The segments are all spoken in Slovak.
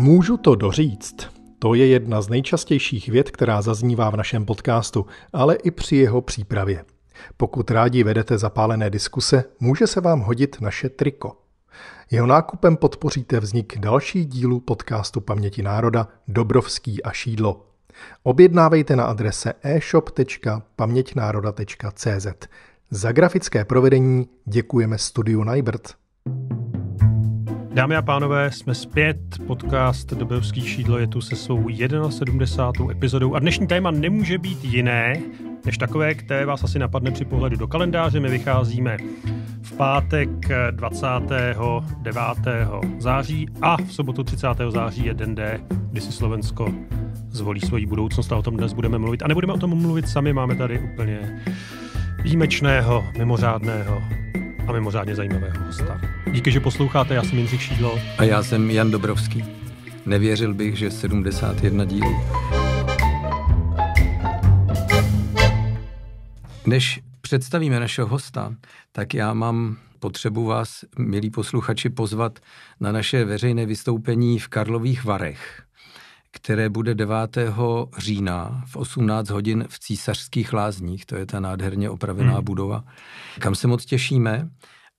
Můžu to doříct? To je jedna z nejčastějších věd, která zaznívá v našem podcastu, ale i při jeho přípravě. Pokud rádi vedete zapálené diskuse, může se vám hodit naše triko. Jeho nákupem podpoříte vznik další dílu podcastu Paměti národa Dobrovský a šídlo. Objednávejte na adrese e-shop.pamětnároda.cz. Za grafické provedení děkujeme studiu Najbrt. Dámy a pánové, jsme zpět. Podcast Dobrovský šídlo je tu se svou 71. epizodou a dnešní téma nemůže být jiné než takové, které vás asi napadne při pohledu do kalendáře. My vycházíme v pátek 29. září a v sobotu 30. září je den D, kdy si Slovensko zvolí svoji budoucnost a o tom dnes budeme mluvit. A nebudeme o tom mluvit sami, máme tady úplně výjimečného, mimořádného a mimořádně zajímavého hosta. Díky, že posloucháte, já jsem Jindřich Šídlo. A já jsem Jan Dobrovský. Nevěřil bych, že 71 dílů. Než představíme našeho hosta, tak já mám potřebu vás, milí posluchači, pozvat na naše veřejné vystoupení v Karlových Varech které bude 9. října v 18 hodin v Císařských lázních, to je ta nádherně opravená hmm. budova, kam se moc těšíme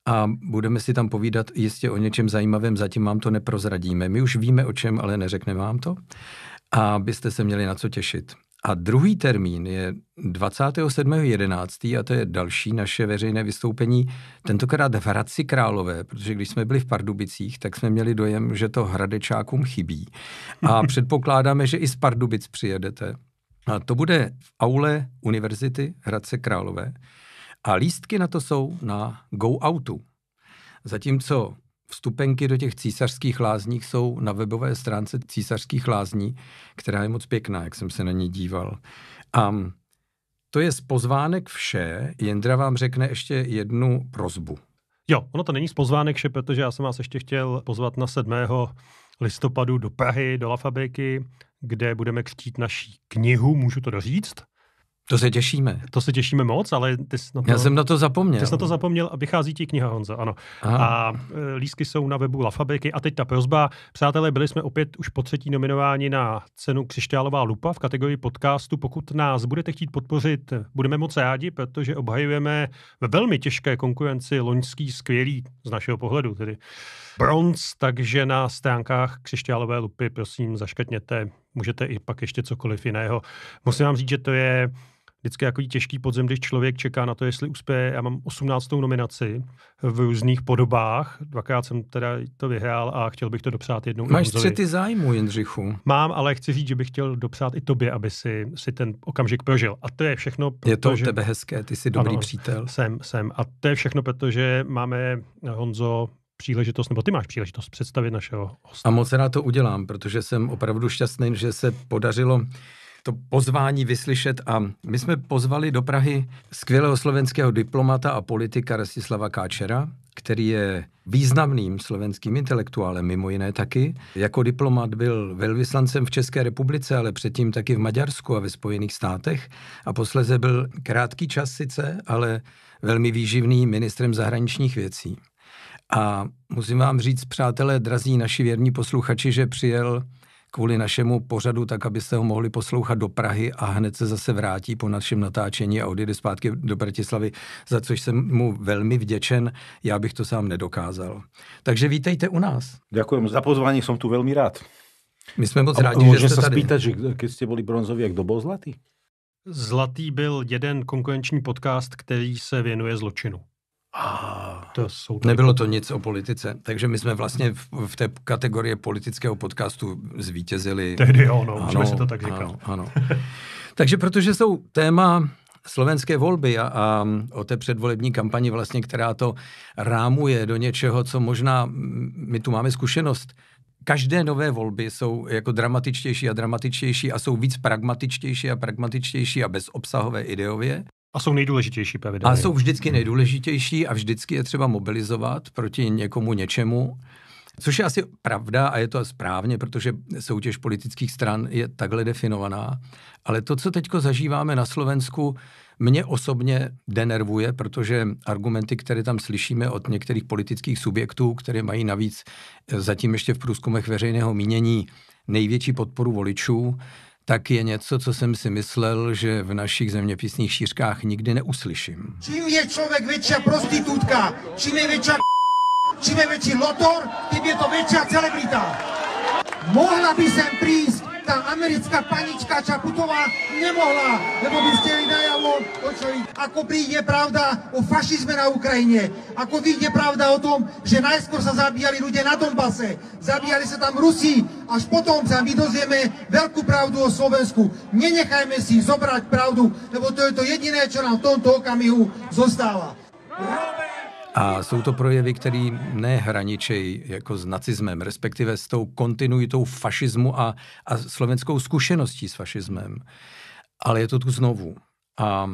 a budeme si tam povídat jistě o něčem zajímavém, zatím vám to neprozradíme. My už víme o čem, ale neřekneme vám to a byste se měli na co těšit. A druhý termín je 27.11. a to je další naše veřejné vystoupení, tentokrát v Hradci Králové, protože když jsme byli v Pardubicích, tak jsme měli dojem, že to hradečákům chybí. A předpokládáme, že i z Pardubic přijedete. A to bude v aule Univerzity Hradce Králové. A lístky na to jsou na go Outu. Zatímco Vstupenky do těch císařských lázních jsou na webové stránce císařských lázní, která je moc pěkná, jak jsem se na ní díval. A to je z pozvánek vše. Jendra vám řekne ještě jednu prozbu. Jo, ono to není z pozvánek vše, protože já jsem vás ještě chtěl pozvat na 7. listopadu do Prahy, do La kde budeme křtít naší knihu, můžu to doříct, to se těšíme. To se těšíme moc, ale ty jsi na to, Já jsem na to zapomněl. Ty jsi na to zapomněl a vychází ti kniha Honza, ano. Aha. A e, lísky jsou na webu La A teď ta prozba. Přátelé, byli jsme opět už po třetí nominováni na cenu Křišťálová lupa v kategorii podcastu. Pokud nás budete chtít podpořit, budeme moc rádi, protože obhajujeme ve velmi těžké konkurenci loňský skvělý, z našeho pohledu tedy, bronz, takže na stránkách Křišťálové lupy prosím zaškrtněte můžete i pak ještě cokoliv jiného. Musím vám říct, že to je vždycky jako těžký podzem, když člověk čeká na to, jestli uspěje. Já mám 18. nominaci v různých podobách. Dvakrát jsem teda to vyhrál a chtěl bych to dopřát jednou. Máš ty zájmu, Jindřichu. Mám, ale chci říct, že bych chtěl dopřát i tobě, aby si, si ten okamžik prožil. A to je všechno. Proto, je to že... tebe hezké, ty jsi dobrý ano, přítel. Jsem, jsem. A to je všechno, protože máme, Honzo, příležitost, nebo ty máš příležitost představit našeho hosta. A moc se rád to udělám, protože jsem opravdu šťastný, že se podařilo to pozvání vyslyšet a my jsme pozvali do Prahy skvělého slovenského diplomata a politika Rastislava Káčera, který je významným slovenským intelektuálem, mimo jiné taky. Jako diplomat byl velvyslancem v České republice, ale předtím taky v Maďarsku a ve Spojených státech. A posleze byl krátký čas sice, ale velmi výživný ministrem zahraničních věcí. A musím vám říct, přátelé, drazí naši věrní posluchači, že přijel kvůli našemu pořadu, tak abyste ho mohli poslouchat do Prahy a hned se zase vrátí po našem natáčení a odjede zpátky do Bratislavy, za což jsem mu velmi vděčen. Já bych to sám nedokázal. Takže vítejte u nás. Ďakujem za pozvání, jsem tu velmi rád. My jsme moc rádi, že jste se tady. spýtať, že když jste boli bronzoví, jak dobou zlatý? Zlatý byl jeden konkurenční podcast, který se věnuje zločinu. A to jsou nebylo to nic o politice. Takže my jsme vlastně v, v té kategorii politického podcastu zvítězili. Tehdy jo, no, ano, se to tak říkal. Ano, ano. Takže protože jsou téma slovenské volby a, a o té předvolební kampani vlastně, která to rámuje do něčeho, co možná, my tu máme zkušenost, každé nové volby jsou jako dramatičtější a dramatičtější a jsou víc pragmatičtější a pragmatičtější a bezobsahové ideově. A jsou nejdůležitější pravidla. A jsou vždycky hmm. nejdůležitější a vždycky je třeba mobilizovat proti někomu něčemu. Což je asi pravda a je to správně, protože soutěž politických stran je takhle definovaná. Ale to, co teď zažíváme na Slovensku, mě osobně denervuje, protože argumenty, které tam slyšíme od některých politických subjektů, které mají navíc e, zatím ještě v průzkumech veřejného mínění největší podporu voličů, tak je něco, co jsem si myslel, že v našich zeměpisných šířkách nikdy neuslyším. Čím je člověk větší prostitutka, čím je větší čím je větší lotor, tím je to větší celebrita. Mohla by sem prísť tá americká panička Čaputová nemohla, lebo by ste jej čo ich. ako príde pravda o fašizme na Ukrajine, ako vyjde pravda o tom, že najskôr sa zabíjali ľudia na Donbase, zabíjali sa tam Rusi, až potom sa my dozvieme veľkú pravdu o Slovensku. Nenechajme si zobrať pravdu, lebo to je to jediné, čo nám v tomto okamihu zostáva. Robert! A jsou to projevy, které nehraničejí jako s nacismem, respektive s tou kontinuitou fašismu a, a slovenskou zkušeností s fašismem. Ale je to tu znovu. A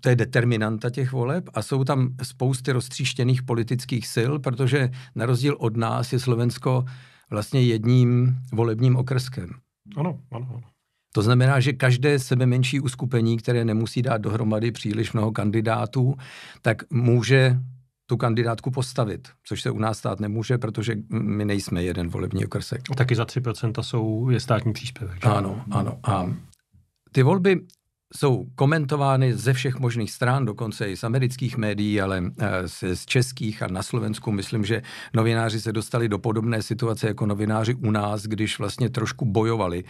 to je determinanta těch voleb a jsou tam spousty roztříštěných politických sil, protože na rozdíl od nás je Slovensko vlastně jedním volebním okrskem. Ano, ano, ano. To znamená, že každé sebe menší uskupení, které nemusí dát dohromady příliš mnoho kandidátů, tak může tu kandidátku postavit, což se u nás stát nemůže, protože my nejsme jeden volební okrsek. No, taky za 3% jsou, je státní příspěvek. Že? Ano, ano. A ty volby jsou komentovány ze všech možných strán, dokonce i z amerických médií, ale z, eh, z českých a na Slovensku. Myslím, že novináři se dostali do podobné situace jako novináři u nás, když vlastně trošku bojovali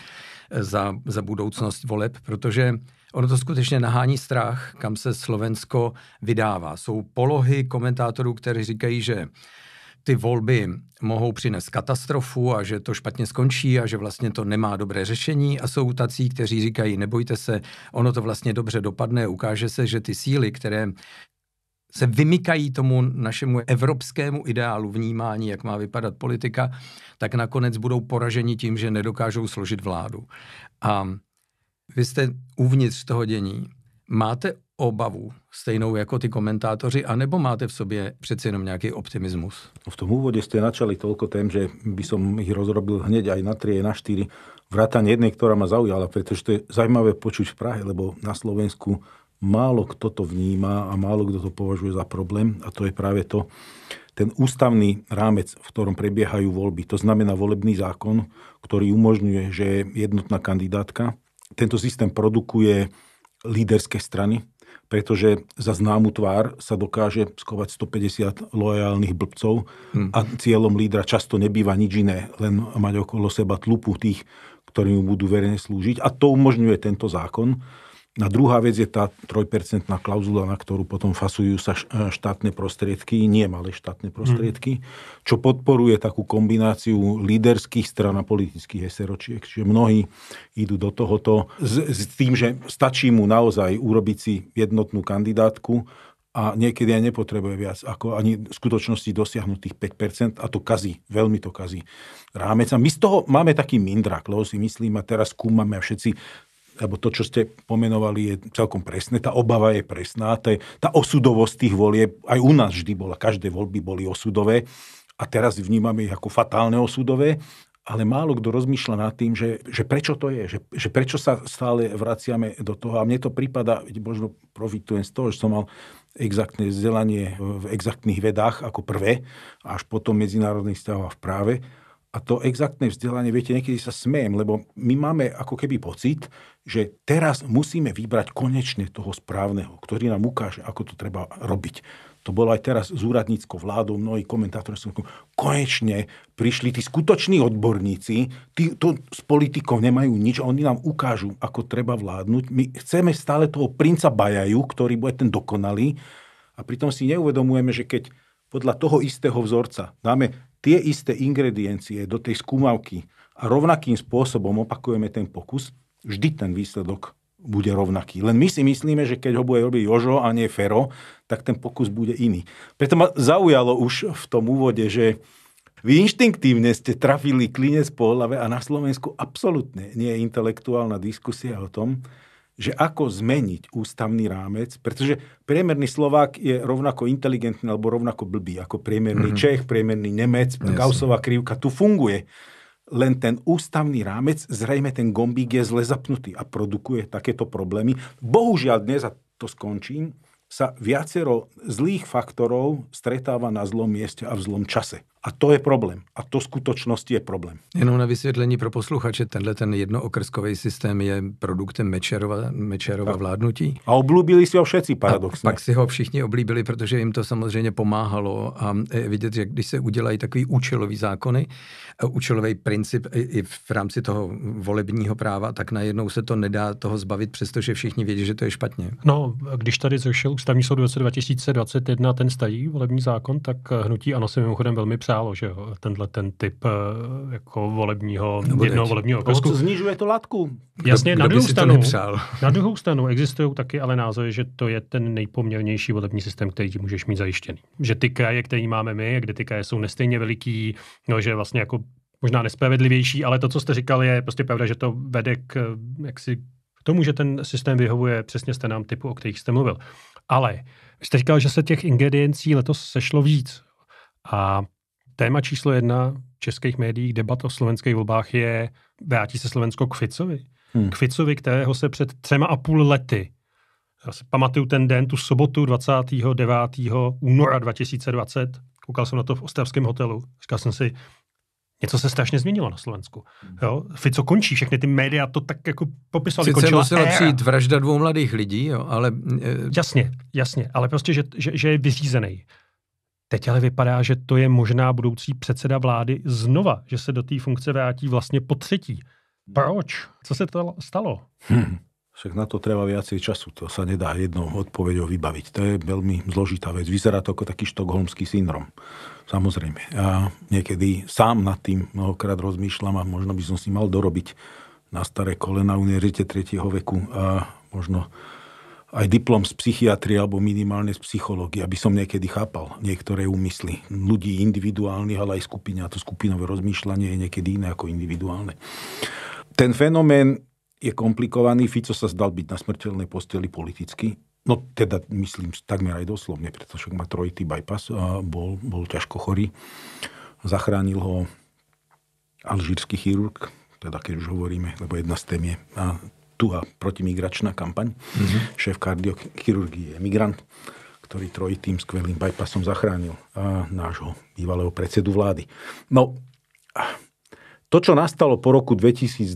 eh, za, za budoucnost voleb, protože ono to skutečně nahání strach, kam se Slovensko vydává. Jsou polohy komentátorů, kteří říkají, že ty volby mohou přinést katastrofu a že to špatně skončí a že vlastně to nemá dobré řešení a jsou tací, kteří říkají, nebojte se, ono to vlastně dobře dopadne, ukáže se, že ty síly, které se vymykají tomu našemu evropskému ideálu vnímání, jak má vypadat politika, tak nakonec budou poraženi tím, že nedokážou složit vládu. A vy jste uvnitř toho dění. Máte obavu, stejnou jako ty komentátoři, anebo máte v sobě přeci jenom nějaký optimismus? No, v tom úvode ste načali toľko tém, že by som ich rozrobil hneď aj na 3, aj na 4. Vrátanie jednej, ktorá ma zaujala, pretože to je zaujímavé počuť v Prahe, lebo na Slovensku málo kto to vníma a málo kto to považuje za problém a to je práve to, ten ústavný rámec, v ktorom prebiehajú voľby. To znamená volebný zákon, ktorý umožňuje, že je jednotná kandidátka, tento systém produkuje líderské strany, pretože za známu tvár sa dokáže skovať 150 lojálnych blbcov hm. a cieľom lídra často nebýva nič iné, len mať okolo seba tlupu tých, ktorí mu budú verejne slúžiť. A to umožňuje tento zákon. A druhá vec je tá trojpercentná klauzula, na ktorú potom fasujú sa e, štátne prostriedky, nie malé štátne prostriedky, čo podporuje takú kombináciu líderských stran a politických eseročiek. Čiže mnohí idú do tohoto s, s tým, že stačí mu naozaj urobiť si jednotnú kandidátku a niekedy aj nepotrebuje viac ako ani v skutočnosti dosiahnuť tých 5% a to kazí, veľmi to kazí rámec. A my z toho máme taký mindrak, lebo si a teraz skúmame a všetci alebo to, čo ste pomenovali, je celkom presné. Tá obava je presná. Tá, tá osudovosť tých volieb, aj u nás vždy bola, každé voľby boli osudové a teraz vnímame ich ako fatálne osudové, ale málo kto rozmýšľa nad tým, že, že prečo to je, že, že prečo sa stále vraciame do toho. A mne to prípada, možno profitujem z toho, že som mal exaktné vzdelanie v exaktných vedách ako prvé, až potom stav a v práve. A to exaktné vzdelanie, viete, niekedy sa smejem, lebo my máme ako keby pocit, že teraz musíme vybrať konečne toho správneho, ktorý nám ukáže, ako to treba robiť. To bolo aj teraz s úradníckou vládou, mnohí komentátori sú konečne prišli tí skutoční odborníci, tí to s politikou nemajú nič, oni nám ukážu, ako treba vládnuť. My chceme stále toho princa Bajaju, ktorý bude ten dokonalý a pritom si neuvedomujeme, že keď podľa toho istého vzorca dáme tie isté ingrediencie do tej skúmavky a rovnakým spôsobom opakujeme ten pokus, vždy ten výsledok bude rovnaký. Len my si myslíme, že keď ho bude robiť Jožo a nie Fero, tak ten pokus bude iný. Preto ma zaujalo už v tom úvode, že vy inštinktívne ste trafili klinec po hlave a na Slovensku absolútne nie je intelektuálna diskusia o tom, že ako zmeniť ústavný rámec, pretože priemerný Slovák je rovnako inteligentný alebo rovnako blbý ako priemerný mm-hmm. Čech, priemerný Nemec, Jasne. Gaussová krivka tu funguje len ten ústavný rámec, zrejme ten gombík je zle zapnutý a produkuje takéto problémy. Bohužiaľ dnes, a to skončím, sa viacero zlých faktorov stretáva na zlom mieste a v zlom čase. A to je problém. A to skutočnosti je problém. Jenom na vysvětlení pro posluchače, tenhle ten jednookrskový systém je produktem Mečerova, Mečerova a, vládnutí. A oblúbili si ho všetci paradoxne. A pak si ho všichni oblíbili, protože jim to samozřejmě pomáhalo a vidět, že když se udělají takový účelový zákony, e, účelový princip i v rámci toho volebního práva, tak najednou se to nedá toho zbavit, přestože všichni vědí, že to je špatně. No, když tady zrušil ústavní soud v roce 2021 ten starý volební zákon, tak eh, hnutí ano se mimochodem velmi přálo, že jo, tenhle ten typ eh, jako volebního, no, jednoho volebního okresku. Znižuje to latku. Jasně, kdo, na, druhou stranu, na druhou stranu existují taky ale názory, že to je ten nejpoměrnější volební systém, který ti můžeš mít zajištěný. Že ty kraje, který máme my, kde ty kraje jsou nestejně veliký, no, že vlastně jako možná nespravedlivější, ale to, co jste říkal, je prostě pravda, že to vede k eh, jaksi tomu, že ten systém vyhovuje přesně stejnám typu, o kterých jste mluvil. Ale vy jste říkal, že se těch ingrediencí letos sešlo víc. A téma číslo jedna v českých médiích debat o slovenských volbách je vrátí se Slovensko k Ficovi. Hmm. K Ficovi, kterého se před třema a půl lety já si pamatuju ten den, tu sobotu 29. února 2020, koukal jsem na to v Ostravském hotelu. Říkal jsem si, Něco se strašně změnilo na Slovensku. Mhm. Jo? Fico končí, všechny ty média to tak jako popisovali. Sice musela éra. přijít vražda dvou mladých lidí, jo, ale... E, jasně, jasně, ale prostě, že, že, že je vyřízený. Teď ale vypadá, že to je možná budoucí předseda vlády znova, že se do té funkce vrátí vlastně po třetí. Mhm. Proč? Co se to stalo? Hmm. Však na to treba viacej času, to sa nedá jednou odpoveďou vybaviť. To je veľmi zložitá vec. Vyzerá to ako taký štokholmský syndrom. Samozrejme. Ja niekedy sám nad tým mnohokrát rozmýšľam a možno by som si mal dorobiť na staré kolena univerzite 3. veku a možno aj diplom z psychiatrie alebo minimálne z psychológie, aby som niekedy chápal niektoré úmysly ľudí individuálnych, ale aj skupiny. A to skupinové rozmýšľanie je niekedy iné ako individuálne. Ten fenomén je komplikovaný. Fico sa zdal byť na smrteľnej posteli politicky. No teda, myslím, takmer aj doslovne, pretože má trojitý bypass, bol, bol ťažko chorý. Zachránil ho alžírsky chirurg, teda keď už hovoríme, lebo jedna z tém je tuha protimigračná kampaň. Mm-hmm. Šéf kardiochirurgie je migrant, ktorý trojitým skvelým bypassom zachránil nášho bývalého predsedu vlády. No, to, čo nastalo po roku 2020,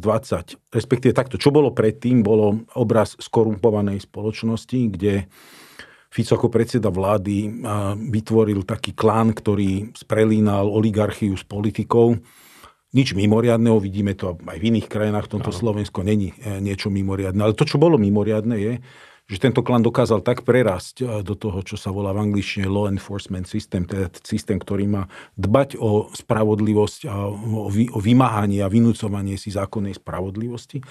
respektíve takto, čo bolo predtým, bolo obraz skorumpovanej spoločnosti, kde Fico ako predseda vlády vytvoril taký klán, ktorý sprelínal oligarchiu s politikou. Nič mimoriadného, vidíme to aj v iných krajinách, v tomto Slovensko není e, niečo mimoriadne. Ale to, čo bolo mimoriadne, je, že tento klan dokázal tak prerásť e, do toho, čo sa volá v angličtine law enforcement system, teda systém, ktorý má dbať o spravodlivosť a o, vy, o vymáhanie a vynúcovanie si zákonnej spravodlivosti,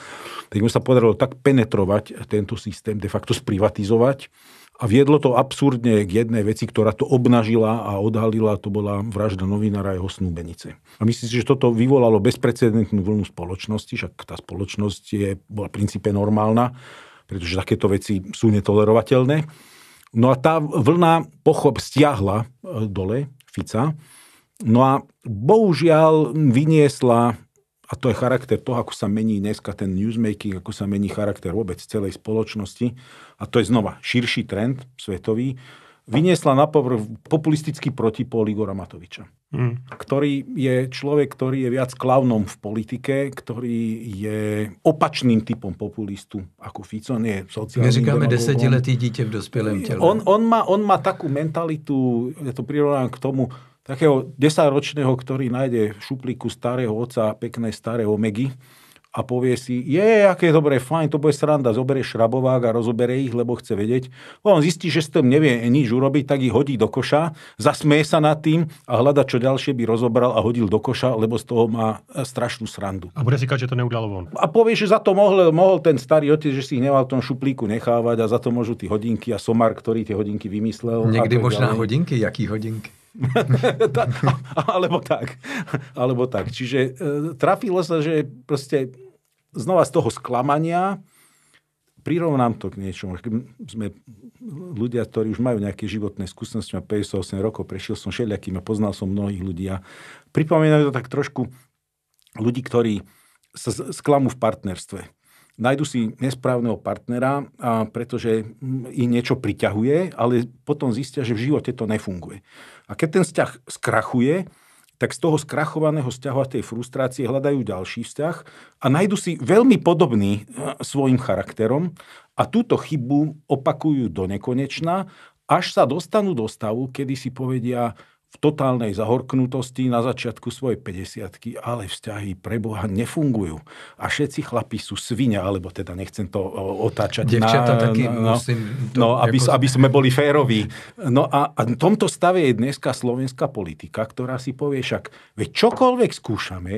tak mu sa podarilo tak penetrovať tento systém, de facto sprivatizovať, a viedlo to absurdne k jednej veci, ktorá to obnažila a odhalila, to bola vražda novinára a jeho snúbenice. A myslím si, že toto vyvolalo bezprecedentnú vlnu spoločnosti, však tá spoločnosť je, bola v princípe normálna, pretože takéto veci sú netolerovateľné. No a tá vlna pochop stiahla e, dole Fica. No a bohužiaľ vyniesla, a to je charakter toho, ako sa mení dneska ten newsmaking, ako sa mení charakter vôbec celej spoločnosti, a to je znova širší trend svetový, vyniesla na povrch populistický protipol Igora Matoviča. Mm. ktorý je človek, ktorý je viac klavnom v politike, ktorý je opačným typom populistu ako Fico, nie je sociálny. My desetiletý dítě v dospělém tele. On, on, má, on má takú mentalitu, ja to prirovnám k tomu, takého desaťročného, ktorý nájde v šuplíku starého oca pekné staré omegy a povie si, je, aké je dobré, fajn, to bude sranda, zoberie šrabovák a rozobere ich, lebo chce vedieť. On zistí, že s tým nevie nič urobiť, tak ich hodí do koša, zasmie sa nad tým a hľada, čo ďalšie by rozobral a hodil do koša, lebo z toho má e, strašnú srandu. A bude si kať, že to neudalo von. A povie, že za to mohol, mohol ten starý otec, že si ich nemal v tom šuplíku nechávať a za to môžu tie hodinky a somar, ktorý tie hodinky vymyslel. Niekdy možná hodinky, jaký hodinky? alebo tak. Alebo tak. Čiže e, trafilo sa, že proste znova z toho sklamania prirovnám to k niečomu. Sme ľudia, ktorí už majú nejaké životné skúsenosti, ma 58 rokov, prešiel som všelijakým a poznal som mnohých ľudí a pripomínajú to tak trošku ľudí, ktorí sa sklamú v partnerstve nájdu si nesprávneho partnera, a pretože ich niečo priťahuje, ale potom zistia, že v živote to nefunguje. A keď ten vzťah skrachuje, tak z toho skrachovaného vzťahu a tej frustrácie hľadajú ďalší vzťah a nájdu si veľmi podobný e, svojim charakterom a túto chybu opakujú do nekonečna, až sa dostanú do stavu, kedy si povedia, v totálnej zahorknutosti na začiatku svojej 50 ale vzťahy pre Boha nefungujú. A všetci chlapi sú svinia, alebo teda nechcem to otáčať. Devčata na, taký no, musím... No, aby, ako... aby sme boli féroví. No a, a v tomto stave je dneska slovenská politika, ktorá si povie však, veď čokoľvek skúšame,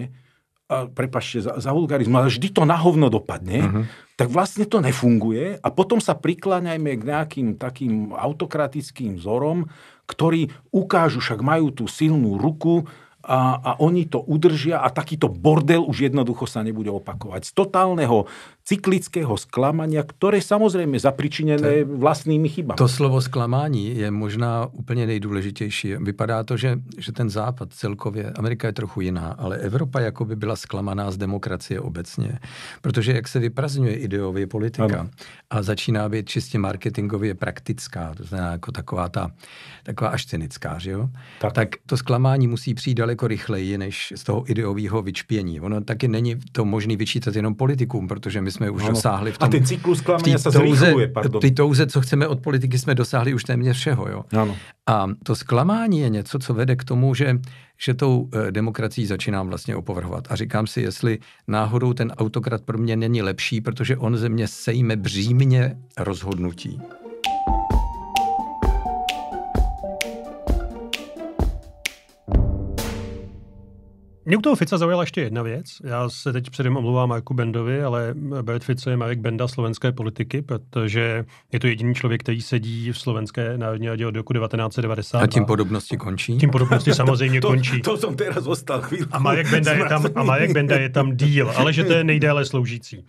a prepašte za, za vulgarizmu, ale vždy to na hovno dopadne, uh-huh. tak vlastne to nefunguje a potom sa prikláňajme k nejakým takým autokratickým vzorom, ktorí ukážu, však majú tú silnú ruku, a, a oni to udržia a takýto bordel už jednoducho sa nebude opakovať. Z totálneho cyklického sklamania, ktoré samozrejme zapričinené to, vlastnými chybami. To slovo sklamání je možná úplně nejdůležitější. Vypadá to, že, že ten západ celkově, Amerika je trochu jiná, ale Evropa jako by byla sklamaná z demokracie obecně. Protože jak se vyprazňuje ideově politika ano. a začíná být čistě marketingově praktická, to znamená jako taková ta, taková až cynická, že jo? Tak. tak to sklamání musí přijít daleko rychleji než z toho ideového vyčpění. Ono taky není to možný vyčítat jenom politikům, protože my jsme už ano. dosáhli v tom, A ty cyklus klamně se touze, pardon. Ty touze, co chceme od politiky, jsme dosáhli už téměř všeho. Jo? Ano. A to zklamání je něco, co vede k tomu, že že tou eh, demokracií začínám vlastně opovrhovat. A říkám si, jestli náhodou ten autokrat pro mě není lepší, protože on ze mě sejme břímně rozhodnutí. Mě u toho Fica zaujala ještě jedna věc. Já se teď předem omlouvám Marku Bendovi, ale Bert Fico je Marek Benda slovenské politiky, protože je to jediný člověk, který sedí v Slovenské národní radě od roku 1990. A tím podobnosti končí? Tím podobnosti samozřejmě to, to, končí. To jsem teda zostal chvíli. A Marek, Benda je tam, a Marek Benda je tam díl, ale že to je nejdéle sloužící.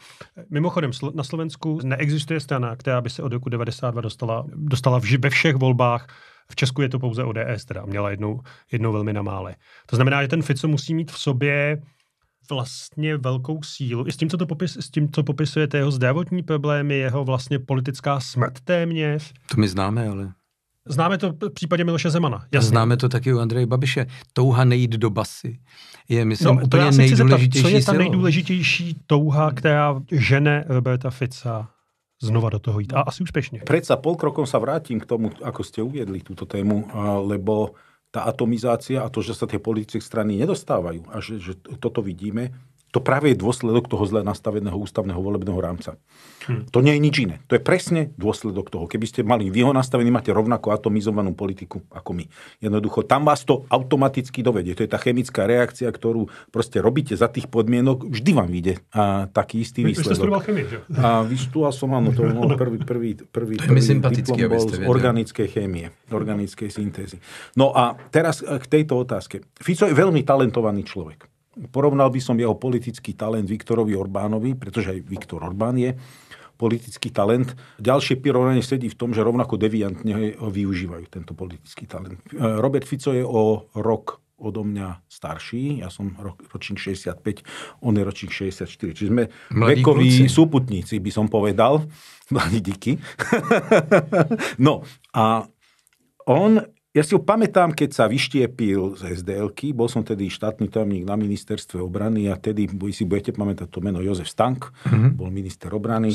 Mimochodem, na Slovensku neexistuje strana, která by se od roku 1992 dostala, dostala ve všech volbách v Česku je to pouze ODS, teda měla jednou, jednou velmi na mále. To znamená, že ten Fico musí mít v sobě vlastně velkou sílu. I s tím, co, to popis, s tím, co popisujete, jeho zdravotní problémy, jeho vlastně politická smrt téměř. To my známe, ale... Známe to v případě Miloše Zemana. Jasně. Známe to taky u Andreje Babiše. Touha nejít do basy je, myslím, no, úplně nejdůležitější zeptat, Co je ta nejdůležitější touha, která žene Roberta Fica znova do toho ísť. A asi úspešne. Predsa polkrokom sa vrátim k tomu, ako ste uviedli túto tému, lebo tá atomizácia a to, že sa tie politické strany nedostávajú a že, že toto vidíme, to práve je dôsledok toho zle nastaveného ústavného volebného rámca. Hm. To nie je nič iné. To je presne dôsledok toho. Keby ste mali vy ho nastavený, máte rovnako atomizovanú politiku ako my. Jednoducho, tam vás to automaticky dovedie. To je tá chemická reakcia, ktorú proste robíte za tých podmienok. Vždy vám ide a taký istý my, výsledok. Vy ste studoval chemii, A som, áno, to bol prvý, prvý, prvý, prvý diplom bol z organickej chémie, organickej syntézy. No a teraz k tejto otázke. Fico je veľmi talentovaný človek Porovnal by som jeho politický talent Viktorovi Orbánovi, pretože aj Viktor Orbán je politický talent. Ďalšie pirovanie sedí v tom, že rovnako deviantne ho využívajú, tento politický talent. Robert Fico je o rok odo mňa starší, ja som ročník 65, on je ročník 64, čiže sme Mladí vekoví kluci. súputníci, by som povedal, mladí díky. no a on ja si ho pamätám, keď sa vyštiepil z sdl bol som tedy štátny tajomník na ministerstve obrany a tedy, vy si budete pamätať to meno Jozef Stank, mm-hmm. bol minister obrany,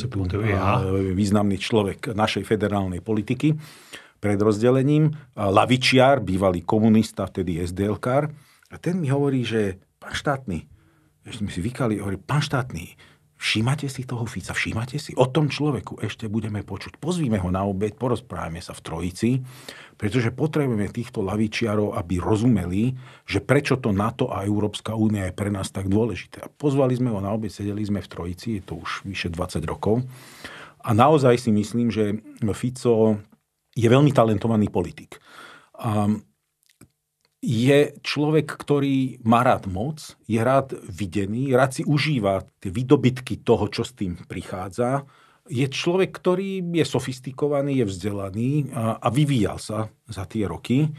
a významný človek našej federálnej politiky pred rozdelením, lavičiar, bývalý komunista, vtedy sdl a ten mi hovorí, že pán štátny, ešte mi si vykali, hovorí, pán štátny, Všímate si toho Fica? Všímate si? O tom človeku ešte budeme počuť. Pozvíme ho na obed, porozprávame sa v trojici, pretože potrebujeme týchto lavičiarov, aby rozumeli, že prečo to NATO a Európska únia je pre nás tak dôležité. Pozvali sme ho na obed, sedeli sme v trojici, je to už vyše 20 rokov. A naozaj si myslím, že Fico je veľmi talentovaný politik. A je človek, ktorý má rád moc, je rád videný, rád si užíva tie výdobytky toho, čo s tým prichádza. Je človek, ktorý je sofistikovaný, je vzdelaný a, a vyvíjal sa za tie roky.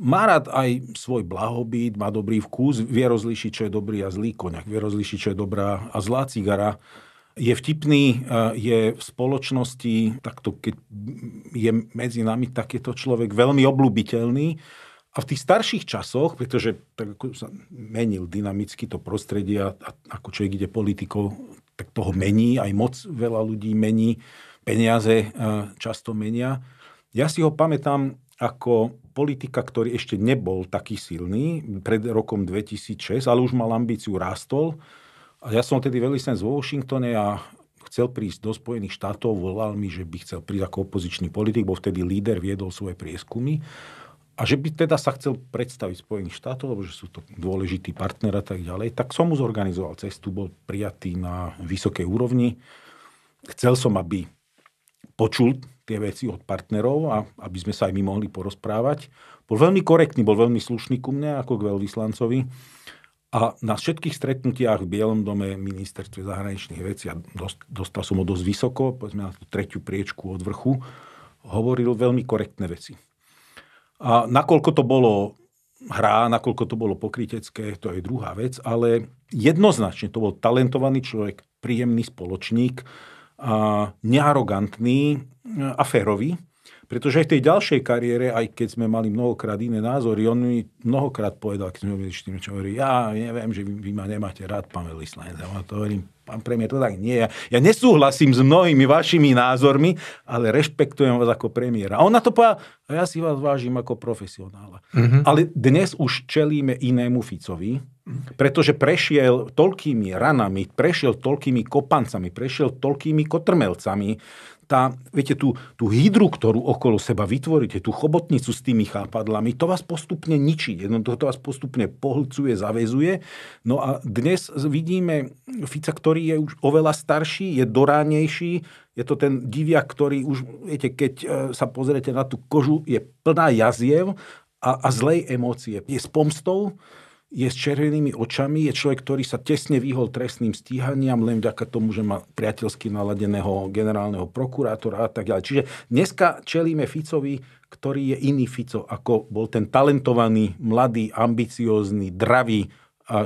Má rád aj svoj blahobyt, má dobrý vkus, vie rozlišiť, čo je dobrý a zlý koniak, vie rozlišiť, čo je dobrá a zlá cigara. Je vtipný, je v spoločnosti, takto keď je medzi nami takýto človek veľmi oblúbiteľný, a v tých starších časoch, pretože tak ako sa menil dynamicky to prostredie a, a ako človek ide politikou, tak toho mení, aj moc veľa ľudí mení, peniaze eh, často menia. Ja si ho pamätám ako politika, ktorý ešte nebol taký silný pred rokom 2006, ale už mal ambíciu, rástol. A ja som tedy sem z Washingtone a chcel prísť do Spojených štátov, volal mi, že by chcel prísť ako opozičný politik, bol vtedy líder, viedol svoje prieskumy a že by teda sa chcel predstaviť Spojených štátov, lebo že sú to dôležití partner a tak ďalej, tak som mu zorganizoval cestu, bol prijatý na vysokej úrovni. Chcel som, aby počul tie veci od partnerov a aby sme sa aj my mohli porozprávať. Bol veľmi korektný, bol veľmi slušný ku mne ako k veľvyslancovi. A na všetkých stretnutiach v Bielom dome ministerstve zahraničných vecí, a dostal som ho dosť vysoko, povedzme na tú tretiu priečku od vrchu, hovoril veľmi korektné veci. A nakoľko to bolo hrá, nakoľko to bolo pokrytecké, to je druhá vec, ale jednoznačne to bol talentovaný človek, príjemný spoločník, a nearogantný, e, a férový pretože aj v tej ďalšej kariére, aj keď sme mali mnohokrát iné názory, on mi mnohokrát povedal, keď sme boli tým, čo hovorí, ja neviem, že vy, vy ma nemáte rád, pán Velislanec. Ja to hovorím, pán premiér, to tak nie. Ja, ja nesúhlasím s mnohými vašimi názormi, ale rešpektujem vás ako premiéra. A on na to povedal, a ja si vás vážim ako profesionála. Mm-hmm. Ale dnes už čelíme inému Ficovi, pretože prešiel toľkými ranami, prešiel toľkými kopancami, prešiel toľkými kotrmelcami, tá, viete, tú, tú hydru, ktorú okolo seba vytvoríte, tú chobotnicu s tými chápadlami, to vás postupne ničí, jedno, to, to vás postupne pohlcuje, zavezuje. No a dnes vidíme Fica, ktorý je už oveľa starší, je doránejší, je to ten diviak, ktorý už, viete, keď e, sa pozriete na tú kožu, je plná jaziev a, a zlej emócie. Je s pomstou, je s červenými očami, je človek, ktorý sa tesne vyhol trestným stíhaniam len vďaka tomu, že má priateľsky naladeného generálneho prokurátora a tak ďalej. Čiže dneska čelíme Ficovi, ktorý je iný Fico, ako bol ten talentovaný, mladý, ambiciózny, dravý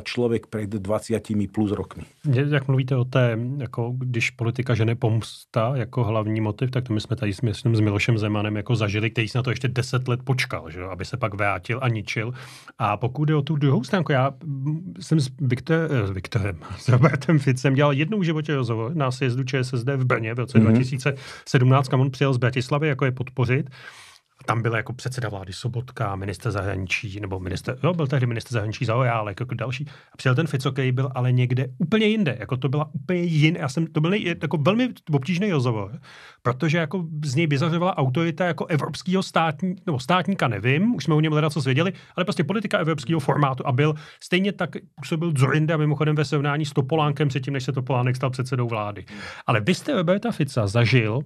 člověk pred 20 plus rokmi. Jak mluvíte o té, jako když politika žene pomsta jako hlavní motiv, tak to my jsme tady s, myslím, s Milošem Zemanem jako zažili, který si na to ještě 10 let počkal, že, aby se pak vrátil a ničil. A pokud jde o tu druhou stránku, já mm, jsem s, Viktor, eh, s Viktorem, s Robertem Ficem dělal jednou v životě rozhovor na sjezdu ČSSD v Brně v roce mm-hmm. 2017, kam on přijel z Bratislavy, jako je podpořit tam byl jako předseda vlády Sobotka, minister zahraničí, nebo minister, jo, byl tehdy minister zahraničí ale jako další. A přijel ten Fico, který byl ale někde úplně jinde, jako to byla úplně jiné. Já jsem, to byl jako velmi obtížný rozhovor, protože jako z něj vyzařovala autorita jako evropského státní, nebo státníka nevím, už jsme o něm hledat, co zvěděli, ale prostě politika evropského formátu a byl stejně tak působil Zorinda mimochodem ve srovnání s Topolánkem předtím, než se Topolánek stal předsedou vlády. Ale vy jste Roberta Fica zažil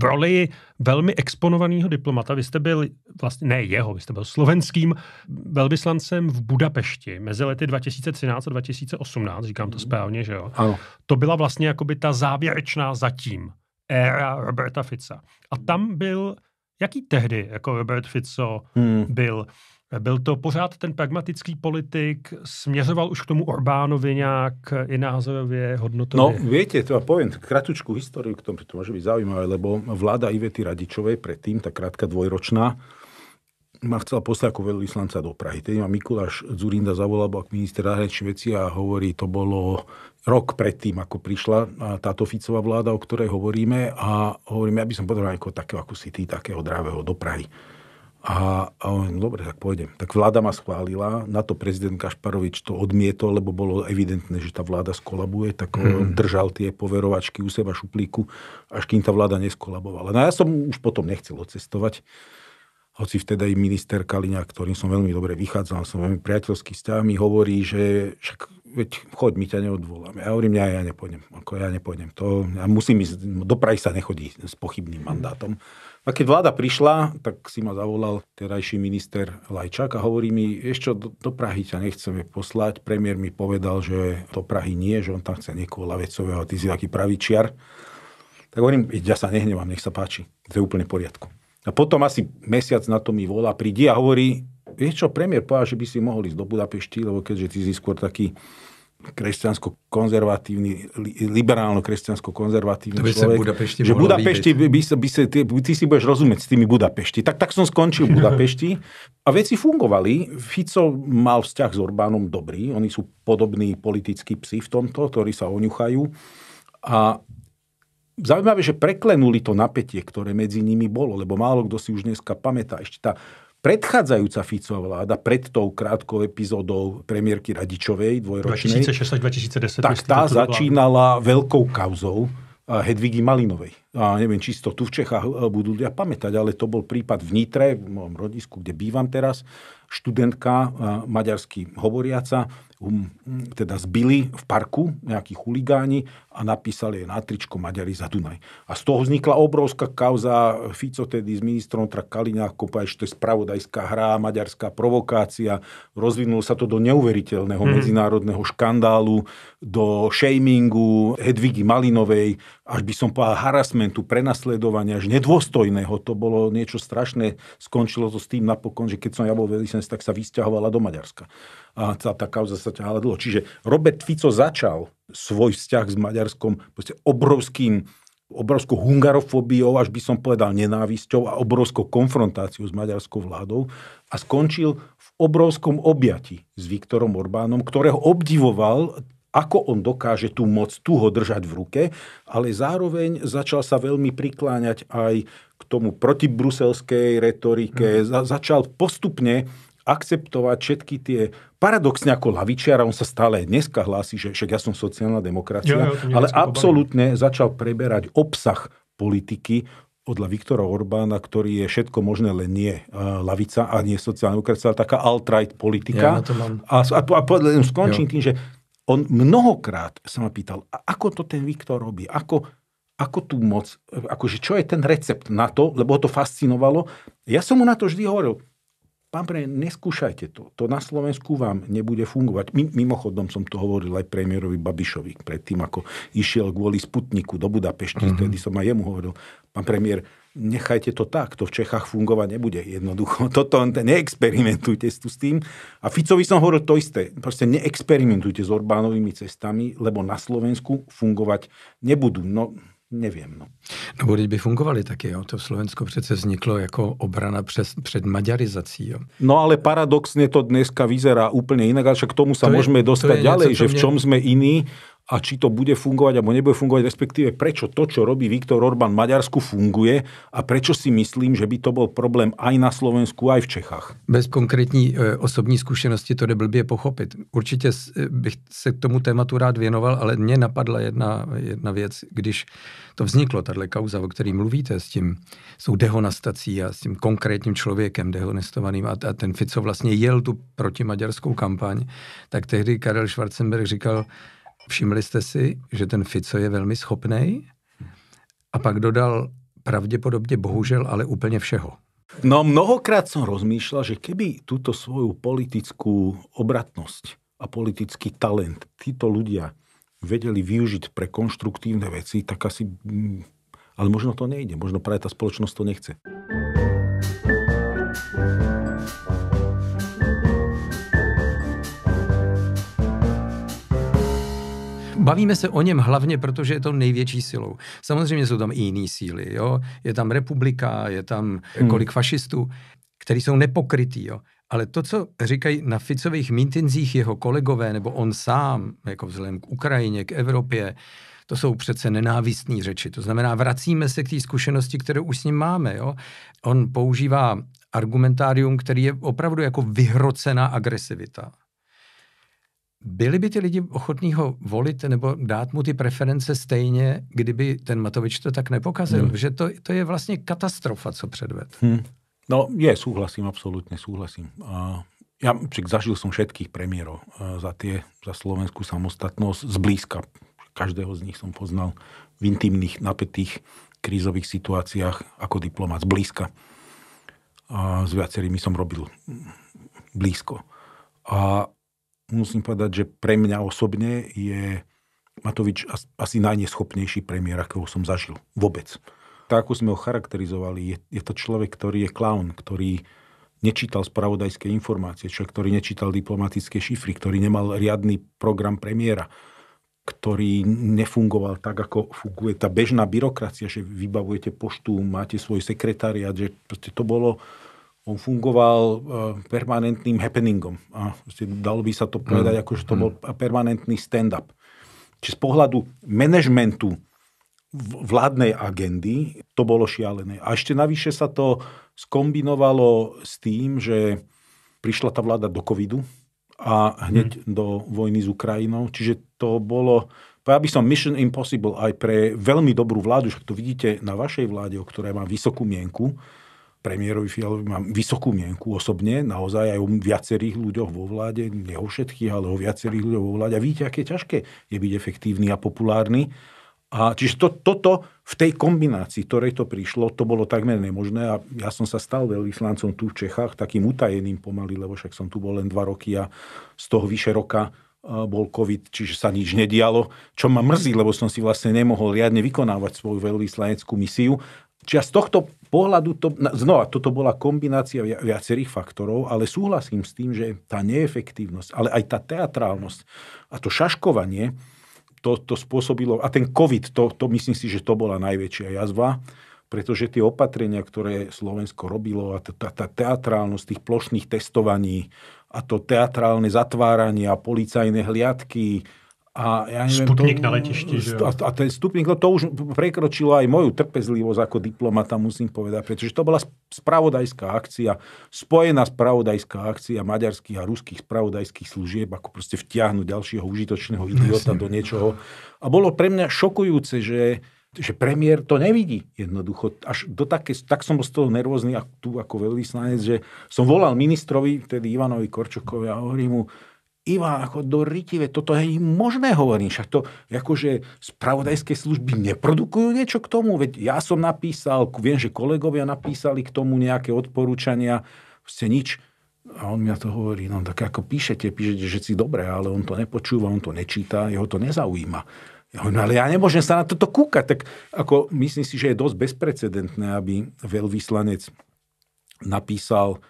v roli velmi exponovaného diplomata. Vy jste byl, vlastně ne jeho, vy jste byl slovenským velvyslancem v Budapešti mezi lety 2013 a 2018, říkám to mhm. správně, že jo? Ano. To byla vlastně jakoby ta závěrečná zatím éra Roberta Fica. A tam byl, jaký tehdy jako Robert Fico hmm. byl? Byl to pořád ten pragmatický politik, směřoval už k tomu Orbánovi nějak i názorově hodnotově? No, viete, to ja poviem kratučku historii k tomu to môže byť zaujímavé, lebo vláda Ivety Radičovej predtým, tá krátka dvojročná, ma chcela poslať ako veľvyslanca do Prahy. Tedy ma Mikuláš Zurinda zavolal ako minister zahraničných veci a hovorí, to bolo rok predtým, ako prišla táto Ficová vláda, o ktorej hovoríme a hovoríme, ja by som potreboval ako takého ako si ty, takého dravého do Prahy. A, a on, dobre, tak pôjdem. Tak vláda ma schválila, na to prezident Kašparovič to odmietol, lebo bolo evidentné, že tá vláda skolabuje, tak mm. držal tie poverovačky u seba šuplíku, až kým tá vláda neskolabovala. No ja som už potom nechcel odcestovať, hoci vtedy aj minister Kaliňa, ktorým som veľmi dobre vychádzal, som veľmi priateľský vzťah, mi hovorí, že však veď choď, my ťa neodvoláme. Ja hovorím, ja, ja nepôjdem, ako ja nepôjdem. To, ja musím ísť, do sa nechodí s pochybným mandátom. Mm. A keď vláda prišla, tak si ma zavolal terajší minister Lajčák a hovorí mi, ešte do, do Prahy ťa nechceme poslať. Premiér mi povedal, že do Prahy nie, že on tam chce niekoho lavecového ty si taký pravičiar. Tak hovorím, ja sa nehnevám, nech sa páči. To je úplne v poriadku. A potom asi mesiac na to mi volá, príde a hovorí, vieš čo, premiér povedal, že by si mohol ísť do Budapešti, lebo keďže ty si skôr taký kresťansko-konzervatívny, liberálno-kresťansko-konzervatívny to by človek. Budapešti že Budapešti, by, by, by, ty, ty si budeš rozumieť s tými Budapešti. Tak, tak som skončil v Budapešti a veci fungovali. Fico mal vzťah s Orbánom dobrý, oni sú podobní politickí psi v tomto, ktorí sa oňuchajú. A zaujímavé, že preklenuli to napätie, ktoré medzi nimi bolo, lebo málo kto si už dneska pamätá. Ešte tá predchádzajúca Ficová vláda pred tou krátkou epizódou premiérky Radičovej dvojročnej, 2006-2010, tak tá začínala vláda. veľkou kauzou eh, Hedvigi Malinovej. A neviem, či to tu v Čechách eh, budú ľudia pamätať, ale to bol prípad v Nitre, v mojom rodisku, kde bývam teraz, študentka e, maďarsky hovoriaca, um, teda zbili v parku nejakí chuligáni a napísali jej na tričko Maďari za Dunaj. A z toho vznikla obrovská kauza. Fico tedy s ministrom Trakalina, teda Kaliňákom povedal, že to je spravodajská hra, maďarská provokácia. Rozvinulo sa to do neuveriteľného hmm. medzinárodného škandálu, do shamingu Hedvigi Malinovej, až by som povedal harasmentu, prenasledovania, až nedôstojného. To bolo niečo strašné. Skončilo to s tým napokon, že keď som ja bol veľmi licenci, tak sa vysťahovala do Maďarska. A tá, tá kauza sa ťahala dlho. Čiže Robert Fico začal svoj vzťah s Maďarskom obrovským obrovskou hungarofóbiou, až by som povedal nenávisťou a obrovskou konfrontáciou s maďarskou vládou a skončil v obrovskom objati s Viktorom Orbánom, ktorého obdivoval ako on dokáže tú moc tu ho držať v ruke, ale zároveň začal sa veľmi prikláňať aj tomu protibruselskej retorike, mhm. za, začal postupne akceptovať všetky tie paradoxne ako lavičiara, on sa stále dneska hlási, že však ja som sociálna demokracia, jo, jo, ale absolútne pobavím. začal preberať obsah politiky odľa Viktora Orbána, ktorý je všetko možné, len nie uh, lavica a nie sociálna demokracia, ale taká alt-right politika. Ja, to mám. A, a, a, a skončím jo. tým, že on mnohokrát sa ma pýtal, ako to ten Viktor robí, ako ako tú moc, akože čo je ten recept na to, lebo ho to fascinovalo. Ja som mu na to vždy hovoril, pán pre, neskúšajte to, to na Slovensku vám nebude fungovať. Mimochodom som to hovoril aj premiérovi Babišovi, predtým ako išiel kvôli Sputniku do Budapešti, mm-hmm. vtedy som aj jemu hovoril, pán premiér, nechajte to tak, to v Čechách fungovať nebude jednoducho. Toto neexperimentujte s tým. A Ficovi som hovoril to isté. Proste neexperimentujte s Orbánovými cestami, lebo na Slovensku fungovať nebudú. No, Nevím. No, když no, by fungovaly taky, jo? to Slovensko přece vzniklo jako obrana přes, před maďarizací. Jo? No ale paradoxně to dneska vyzerá úplně jinak, a však k tomu se můžeme dostat ďalej, že v čom jsme jiní a či to bude fungovať alebo nebude fungovať, respektíve prečo to, čo robí Viktor Orbán v Maďarsku funguje a prečo si myslím, že by to bol problém aj na Slovensku, aj v Čechách. Bez konkrétní e, osobní zkušenosti to jde blbě pochopit. Určitě e, bych se k tomu tématu rád věnoval, ale mě napadla jedna, jedna věc, když to vzniklo, tahle kauza, o který mluvíte, s tím, s tou dehonestací a s tím konkrétním člověkem dehonestovaným a, a ten Fico vlastně jel tu protimaďarskou kampaň, tak tehdy Karel Schwarzenberg říkal, Všimli jste si, že ten Fico je velmi schopný a pak dodal pravděpodobně, bohužel, ale úplně všeho. No mnohokrát som rozmýšľal, že keby túto svoju politickú obratnosť a politický talent títo ľudia vedeli využiť pre konštruktívne veci, tak asi... Mm, ale možno to nejde, možno práve tá spoločnosť to nechce. bavíme se o něm hlavně, protože je to největší silou. Samozřejmě jsou tam i jiné síly, jo? je tam republika, je tam hmm. kolik fašistů, který jsou nepokrytý. Jo? Ale to, co říkají na Ficových mítincích jeho kolegové, nebo on sám, jako vzhledem k Ukrajině, k Evropě, to jsou přece nenávistní řeči. To znamená, vracíme se k té zkušenosti, kterou už s ním máme. Jo? On používá argumentárium, který je opravdu jako vyhrocená agresivita. Byli by ti lidi ochotní ho volit nebo dát mu ty preference stejně, kdyby ten Matovič to tak nepokazil? Hmm. Že to, to je vlastně katastrofa, co předved. Hmm. No je, súhlasím, absolútne súhlasím. A ja zažil som všetkých premiérov za tie, za slovenskú samostatnosť zblízka. Každého z nich som poznal v intimných, napätých krízových situáciách ako diplomat zblízka. A s viacerými som robil blízko. A musím povedať, že pre mňa osobne je Matovič asi najneschopnejší premiér, akého som zažil vôbec. Tak, ako sme ho charakterizovali, je, je to človek, ktorý je klaun, ktorý nečítal spravodajské informácie, človek, ktorý nečítal diplomatické šifry, ktorý nemal riadny program premiéra, ktorý nefungoval tak, ako funguje tá bežná byrokracia, že vybavujete poštu, máte svoj sekretariat, že to bolo on fungoval e, permanentným happeningom. A dalo by sa to povedať, mm. ako že to bol mm. permanentný stand-up. Čiže z pohľadu manažmentu vládnej agendy to bolo šialené. A ešte navyše sa to skombinovalo s tým, že prišla tá vláda do covidu a hneď mm. do vojny s Ukrajinou. Čiže to bolo, ja by som Mission Impossible aj pre veľmi dobrú vládu, že to vidíte na vašej vláde, o ktorej mám vysokú mienku, premiérovi Fialovi mám vysokú mienku osobne, naozaj aj o viacerých ľuďoch vo vláde, nie o všetkých, ale o viacerých ľuďoch vo vláde. A víte, aké ťažké je byť efektívny a populárny. A čiže to, toto v tej kombinácii, ktorej to prišlo, to bolo takmer nemožné a ja som sa stal veľvyslancom tu v Čechách, takým utajeným pomaly, lebo však som tu bol len dva roky a z toho vyše roka e, bol COVID, čiže sa nič nedialo, čo ma mrzí, lebo som si vlastne nemohol riadne vykonávať svoju veľvyslaneckú misiu Čiže z tohto pohľadu, to, znova, toto bola kombinácia viacerých faktorov, ale súhlasím s tým, že tá neefektívnosť, ale aj tá teatrálnosť a to šaškovanie, to, to spôsobilo, a ten COVID, to, to myslím si, že to bola najväčšia jazva, pretože tie opatrenia, ktoré Slovensko robilo a tá, tá teatrálnosť tých plošných testovaní a to teatrálne zatváranie a policajné hliadky, a ja neviem, Sputnik to, na letišti. Že? A, a ten stupnik, no to už prekročilo aj moju trpezlivosť ako diplomata, musím povedať, pretože to bola spravodajská akcia, spojená spravodajská akcia maďarských a ruských spravodajských služieb, ako proste vtiahnuť ďalšieho užitočného idiota Myslím. do niečoho. A bolo pre mňa šokujúce, že že premiér to nevidí jednoducho. Až do také, tak som bol z toho nervózny a tu ako veľvyslanec, že som volal ministrovi, tedy Ivanovi Korčokovi a hovorím mu, Iva, ako do rytive, toto je im možné hovorím. Však to akože spravodajské služby neprodukujú niečo k tomu. Veď ja som napísal, viem, že kolegovia napísali k tomu nejaké odporúčania, ste nič. A on mi to hovorí, no tak ako píšete, píšete, že si dobre, ale on to nepočúva, on to nečíta, jeho to nezaujíma. Ja hovorím, no, ale ja nemôžem sa na toto kúkať. Tak ako myslím si, že je dosť bezprecedentné, aby veľvyslanec napísal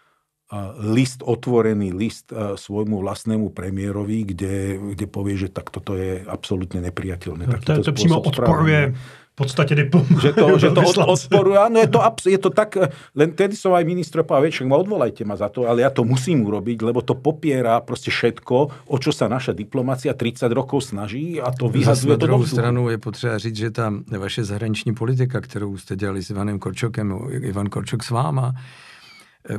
list, otvorený list e, svojmu vlastnému premiérovi, kde, kde povie, že tak toto je absolútne nepriateľné. No, to, to prímo odporuje v podstate diplomu. Že to, že to od, odporuje, áno, je to, je to tak, e, len tedy som aj ministro povedal, však ma odvolajte ma za to, ale ja to musím urobiť, lebo to popiera proste všetko, o čo sa naša diplomacia 30 rokov snaží a to vyhazuje to druhou stranu je potřeba říct, že tá vaše zahraniční politika, ktorú ste dělali s Ivanem Korčokem, Ivan Korčok s váma,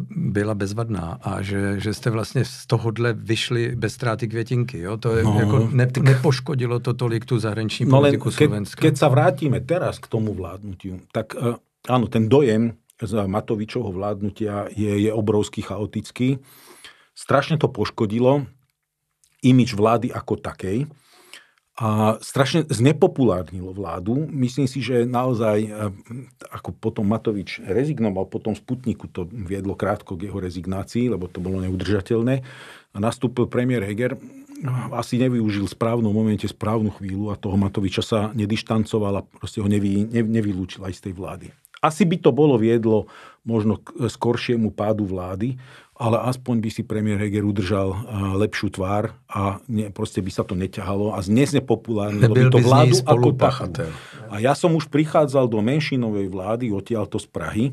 byla bezvadná a že, že jste vlastně z tohohle vyšli bez ztráty květinky. Jo? To je, no, jako no, ne, tak... nepoškodilo to tolik tu zahraniční no, politiku ke, Slovenska. Keď sa vrátíme teraz k tomu vládnutí, tak uh, áno, ten dojem z Matovičovho vládnutia je, je obrovský, chaotický. Strašne to poškodilo imič vlády ako takej a strašne znepopulárnilo vládu. Myslím si, že naozaj, e, ako potom Matovič rezignoval, potom Sputniku to viedlo krátko k jeho rezignácii, lebo to bolo neudržateľné. A nastúpil premiér Heger, asi nevyužil správnu momente správnu chvíľu a toho Matoviča sa nedištancoval a proste ho nevy, ne, nevylúčil aj z tej vlády. Asi by to bolo viedlo možno k e, skoršiemu pádu vlády, ale aspoň by si premiér Heger udržal eh, lepšiu tvár a ne, proste by sa to neťahalo a nepopulárne, populárne, by to vládu ako takú. A ja som už prichádzal do menšinovej vlády, odtiaľto z Prahy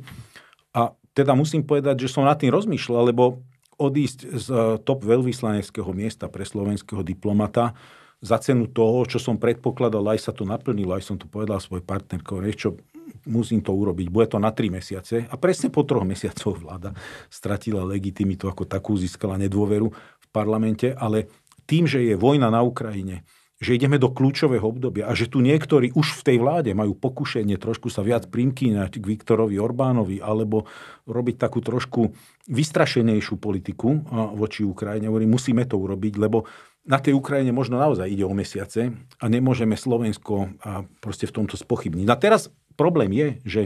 a teda musím povedať, že som nad tým rozmýšľal, lebo odísť z eh, top veľvyslaneckého miesta pre slovenského diplomata za cenu toho, čo som predpokladal, aj sa to naplnilo, aj som to povedal svoj partnerko, čo musím to urobiť, bude to na tri mesiace a presne po troch mesiacoch vláda stratila legitimitu ako takú, získala nedôveru v parlamente, ale tým, že je vojna na Ukrajine, že ideme do kľúčového obdobia a že tu niektorí už v tej vláde majú pokušenie trošku sa viac primkínať k Viktorovi Orbánovi alebo robiť takú trošku vystrašenejšiu politiku voči Ukrajine. Hovorím, musíme to urobiť, lebo na tej Ukrajine možno naozaj ide o mesiace a nemôžeme Slovensko a proste v tomto spochybniť. A teraz Problém je, že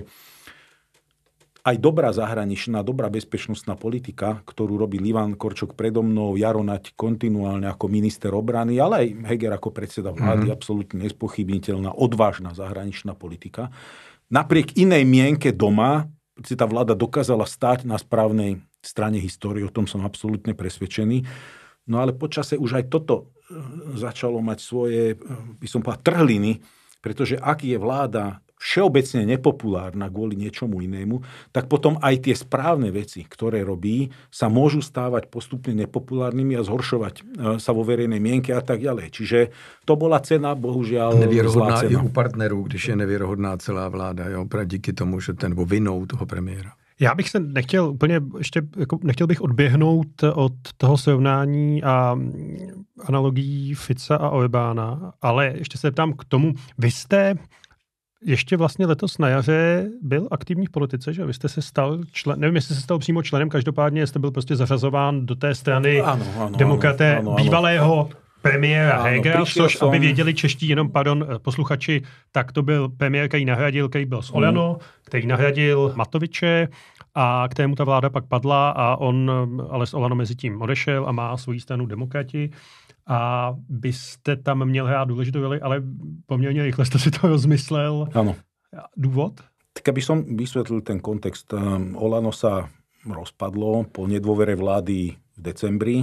aj dobrá zahraničná, dobrá bezpečnostná politika, ktorú robí Livan Korčok predo mnou, Jaronať kontinuálne ako minister obrany, ale aj Heger ako predseda vlády, mm-hmm. absolútne nespochybniteľná, odvážna zahraničná politika. Napriek inej mienke doma si tá vláda dokázala stáť na správnej strane histórie, o tom som absolútne presvedčený. No ale počase už aj toto e, začalo mať svoje, e, by som povedal, trhliny, pretože ak je vláda všeobecne nepopulárna kvôli niečomu inému, tak potom aj tie správne veci, ktoré robí, sa môžu stávať postupne nepopulárnymi a zhoršovať e, sa vo verejnej mienke a tak ďalej. Čiže to bola cena, bohužiaľ, zlá cena. u partnerů, když je nevěrohodná celá vláda, jo, díky tomu, že ten, nebo vinou toho premiéra. Já bych se nechtěl úplně, ještě jako nechtěl bych odběhnout od toho srovnání a analogií Fica a Orbána, ale ještě se ptám k tomu, vy jste ještě vlastně letos na jaře byl aktivní v politice, že? Vy jste se stal člen, nevím, jestli jste se stal přímo členem, každopádně jste byl prostě zařazován do té strany ano, ano, demokraté ano, ano, ano, bývalého premiéra Hegera, což som... aby věděli čeští jenom, pardon, eh, posluchači, tak to byl premiér, který nahradil, který byl z Olano, mm. který nahradil Matoviče a kterému ta vláda pak padla a on eh, ale z Olano mezi tím odešel a má svoji stranu demokrati a byste tam měl hrát důležitou roli, ale poměrně rychle jste si to rozmyslel. Ano. Důvod? Tak aby som vysvetlil ten kontext. Ehm, Olano sa rozpadlo po nedôvere vlády v decembri.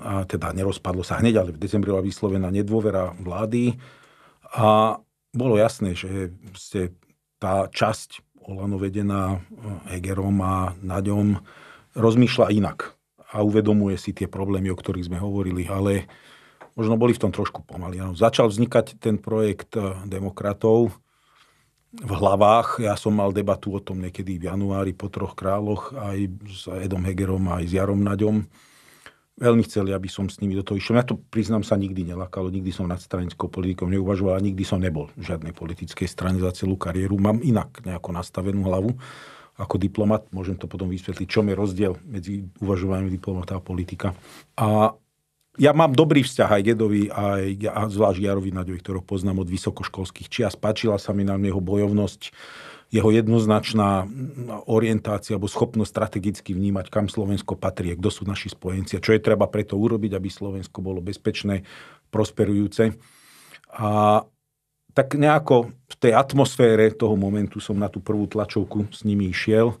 A teda nerozpadlo sa hneď, ale v decembri bola vyslovená nedôvera vlády. A bolo jasné, že ste tá časť Olano vedená ehm, Hegerom a Naďom rozmýšľa inak a uvedomuje si tie problémy, o ktorých sme hovorili, ale možno boli v tom trošku pomaly. Ano, začal vznikať ten projekt eh, demokratov v hlavách. Ja som mal debatu o tom niekedy v januári po troch králoch aj s Edom Hegerom, aj s Jarom Naďom. Veľmi chceli, aby som s nimi do toho išiel. Ja to priznám sa nikdy nelakalo, nikdy som nad stranickou politikou neuvažoval a nikdy som nebol v žiadnej politickej strane za celú kariéru. Mám inak nejako nastavenú hlavu ako diplomat. Môžem to potom vysvetliť, čom je rozdiel medzi uvažovaním diplomata a politika. A ja mám dobrý vzťah aj Gedovi, aj, a zvlášť Jarovi Naďovi, ktorého poznám od vysokoškolských čias. Páčila sa mi na jeho bojovnosť, jeho jednoznačná orientácia alebo schopnosť strategicky vnímať, kam Slovensko patrí, kto sú naši spojenci a čo je treba preto urobiť, aby Slovensko bolo bezpečné, prosperujúce. A tak nejako v tej atmosfére toho momentu som na tú prvú tlačovku s nimi išiel.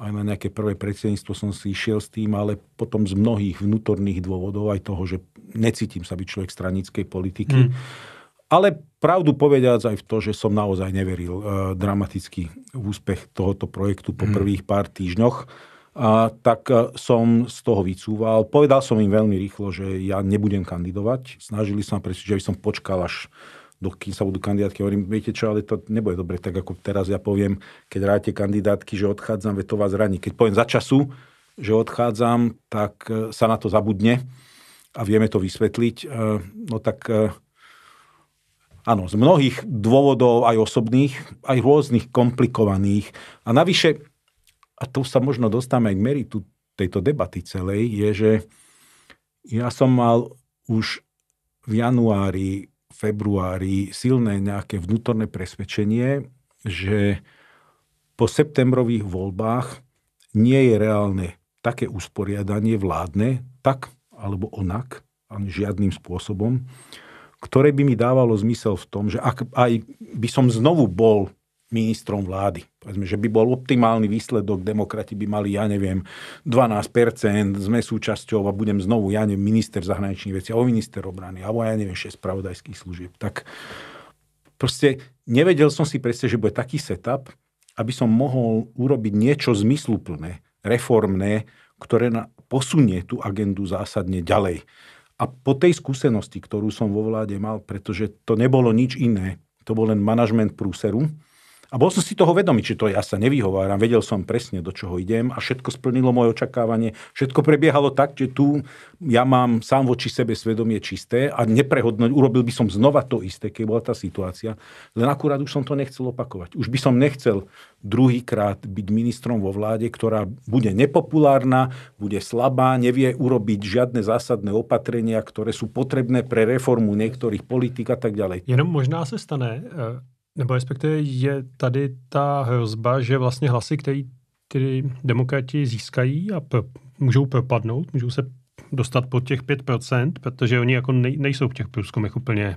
Aj na nejaké prvé predsedníctvo som si išiel s tým, ale potom z mnohých vnútorných dôvodov, aj toho, že necítim sa byť človek stranickej politiky. Mm. Ale pravdu povediac aj v to, že som naozaj neveril e, dramatický úspech tohoto projektu po mm. prvých pár týždňoch, a, tak e, som z toho vycúval. Povedal som im veľmi rýchlo, že ja nebudem kandidovať. Snažili sa presvedčiť, že by som počkal až dokým sa budú kandidátky. Hovorím, viete čo, ale to nebude dobre, tak ako teraz ja poviem, keď ráte kandidátky, že odchádzam, veď to vás raní. Keď poviem za času, že odchádzam, tak e, sa na to zabudne a vieme to vysvetliť. E, no tak e, áno, z mnohých dôvodov, aj osobných, aj rôznych, komplikovaných. A navyše, a tu sa možno dostáme aj k meritu tejto debaty celej, je, že ja som mal už v januári februári silné nejaké vnútorné presvedčenie, že po septembrových voľbách nie je reálne také usporiadanie vládne, tak alebo onak, ani žiadnym spôsobom, ktoré by mi dávalo zmysel v tom, že ak aj by som znovu bol ministrom vlády. Povedzme, že by bol optimálny výsledok, demokrati by mali, ja neviem, 12%, sme súčasťou a budem znovu, ja neviem, minister zahraničných vecí, alebo minister obrany, alebo ja neviem, 6 spravodajských služieb. Tak proste nevedel som si presne, že bude taký setup, aby som mohol urobiť niečo zmysluplné, reformné, ktoré na, posunie tú agendu zásadne ďalej. A po tej skúsenosti, ktorú som vo vláde mal, pretože to nebolo nič iné, to bol len manažment prúseru, a bol som si toho vedomý, či to ja sa nevyhováram, vedel som presne, do čoho idem a všetko splnilo moje očakávanie. Všetko prebiehalo tak, že tu ja mám sám voči sebe svedomie čisté a neprehodnoť, urobil by som znova to isté, keď bola tá situácia. Len akurát už som to nechcel opakovať. Už by som nechcel druhýkrát byť ministrom vo vláde, ktorá bude nepopulárna, bude slabá, nevie urobiť žiadne zásadné opatrenia, ktoré sú potrebné pre reformu niektorých politik a tak ďalej. Jenom možná sa stane, eh, nebo respektive je tady ta hrozba, že vlastně hlasy, které ty demokrati získají a pr můžou propadnout, můžou se dostat pod těch 5%, protože oni jako nej, nejsou v těch průzkumech úplně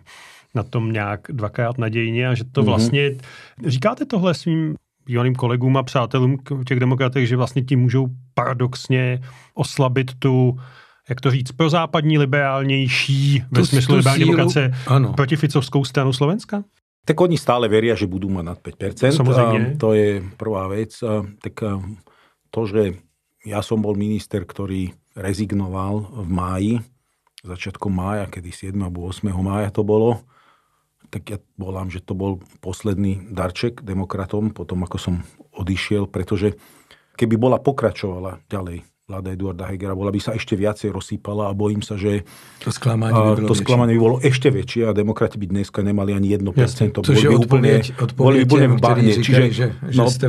na tom nějak dvakrát nadějně a že to mhm. vlastně, mm-hmm. říkáte tohle svým bývalým kolegům a přátelům těch demokratech, že vlastně tím můžou paradoxně oslabit tu jak to říct, prozápadní, liberálnější, ve tu, smyslu tu liberální sílu, demokracie, ano. proti Ficovskou stranu Slovenska? Tak oni stále veria, že budú mať nad 5%. Samozrejme. Ehm, to je prvá vec. Ehm, tak ehm, to, že ja som bol minister, ktorý rezignoval v máji, začiatkom mája, kedy 7. alebo 8. mája to bolo, tak ja volám, že to bol posledný darček demokratom, potom ako som odišiel, pretože keby bola pokračovala ďalej vláda Eduarda Hegera bola by sa ešte viacej rozsýpala a bojím sa, že to sklamanie by bolo, to sklamanie by bolo ešte väčšie a demokrati by dneska nemali ani 1%. Jasne, to boli by úplne, boli úplne v bahne. Čiže, že, no, že, jste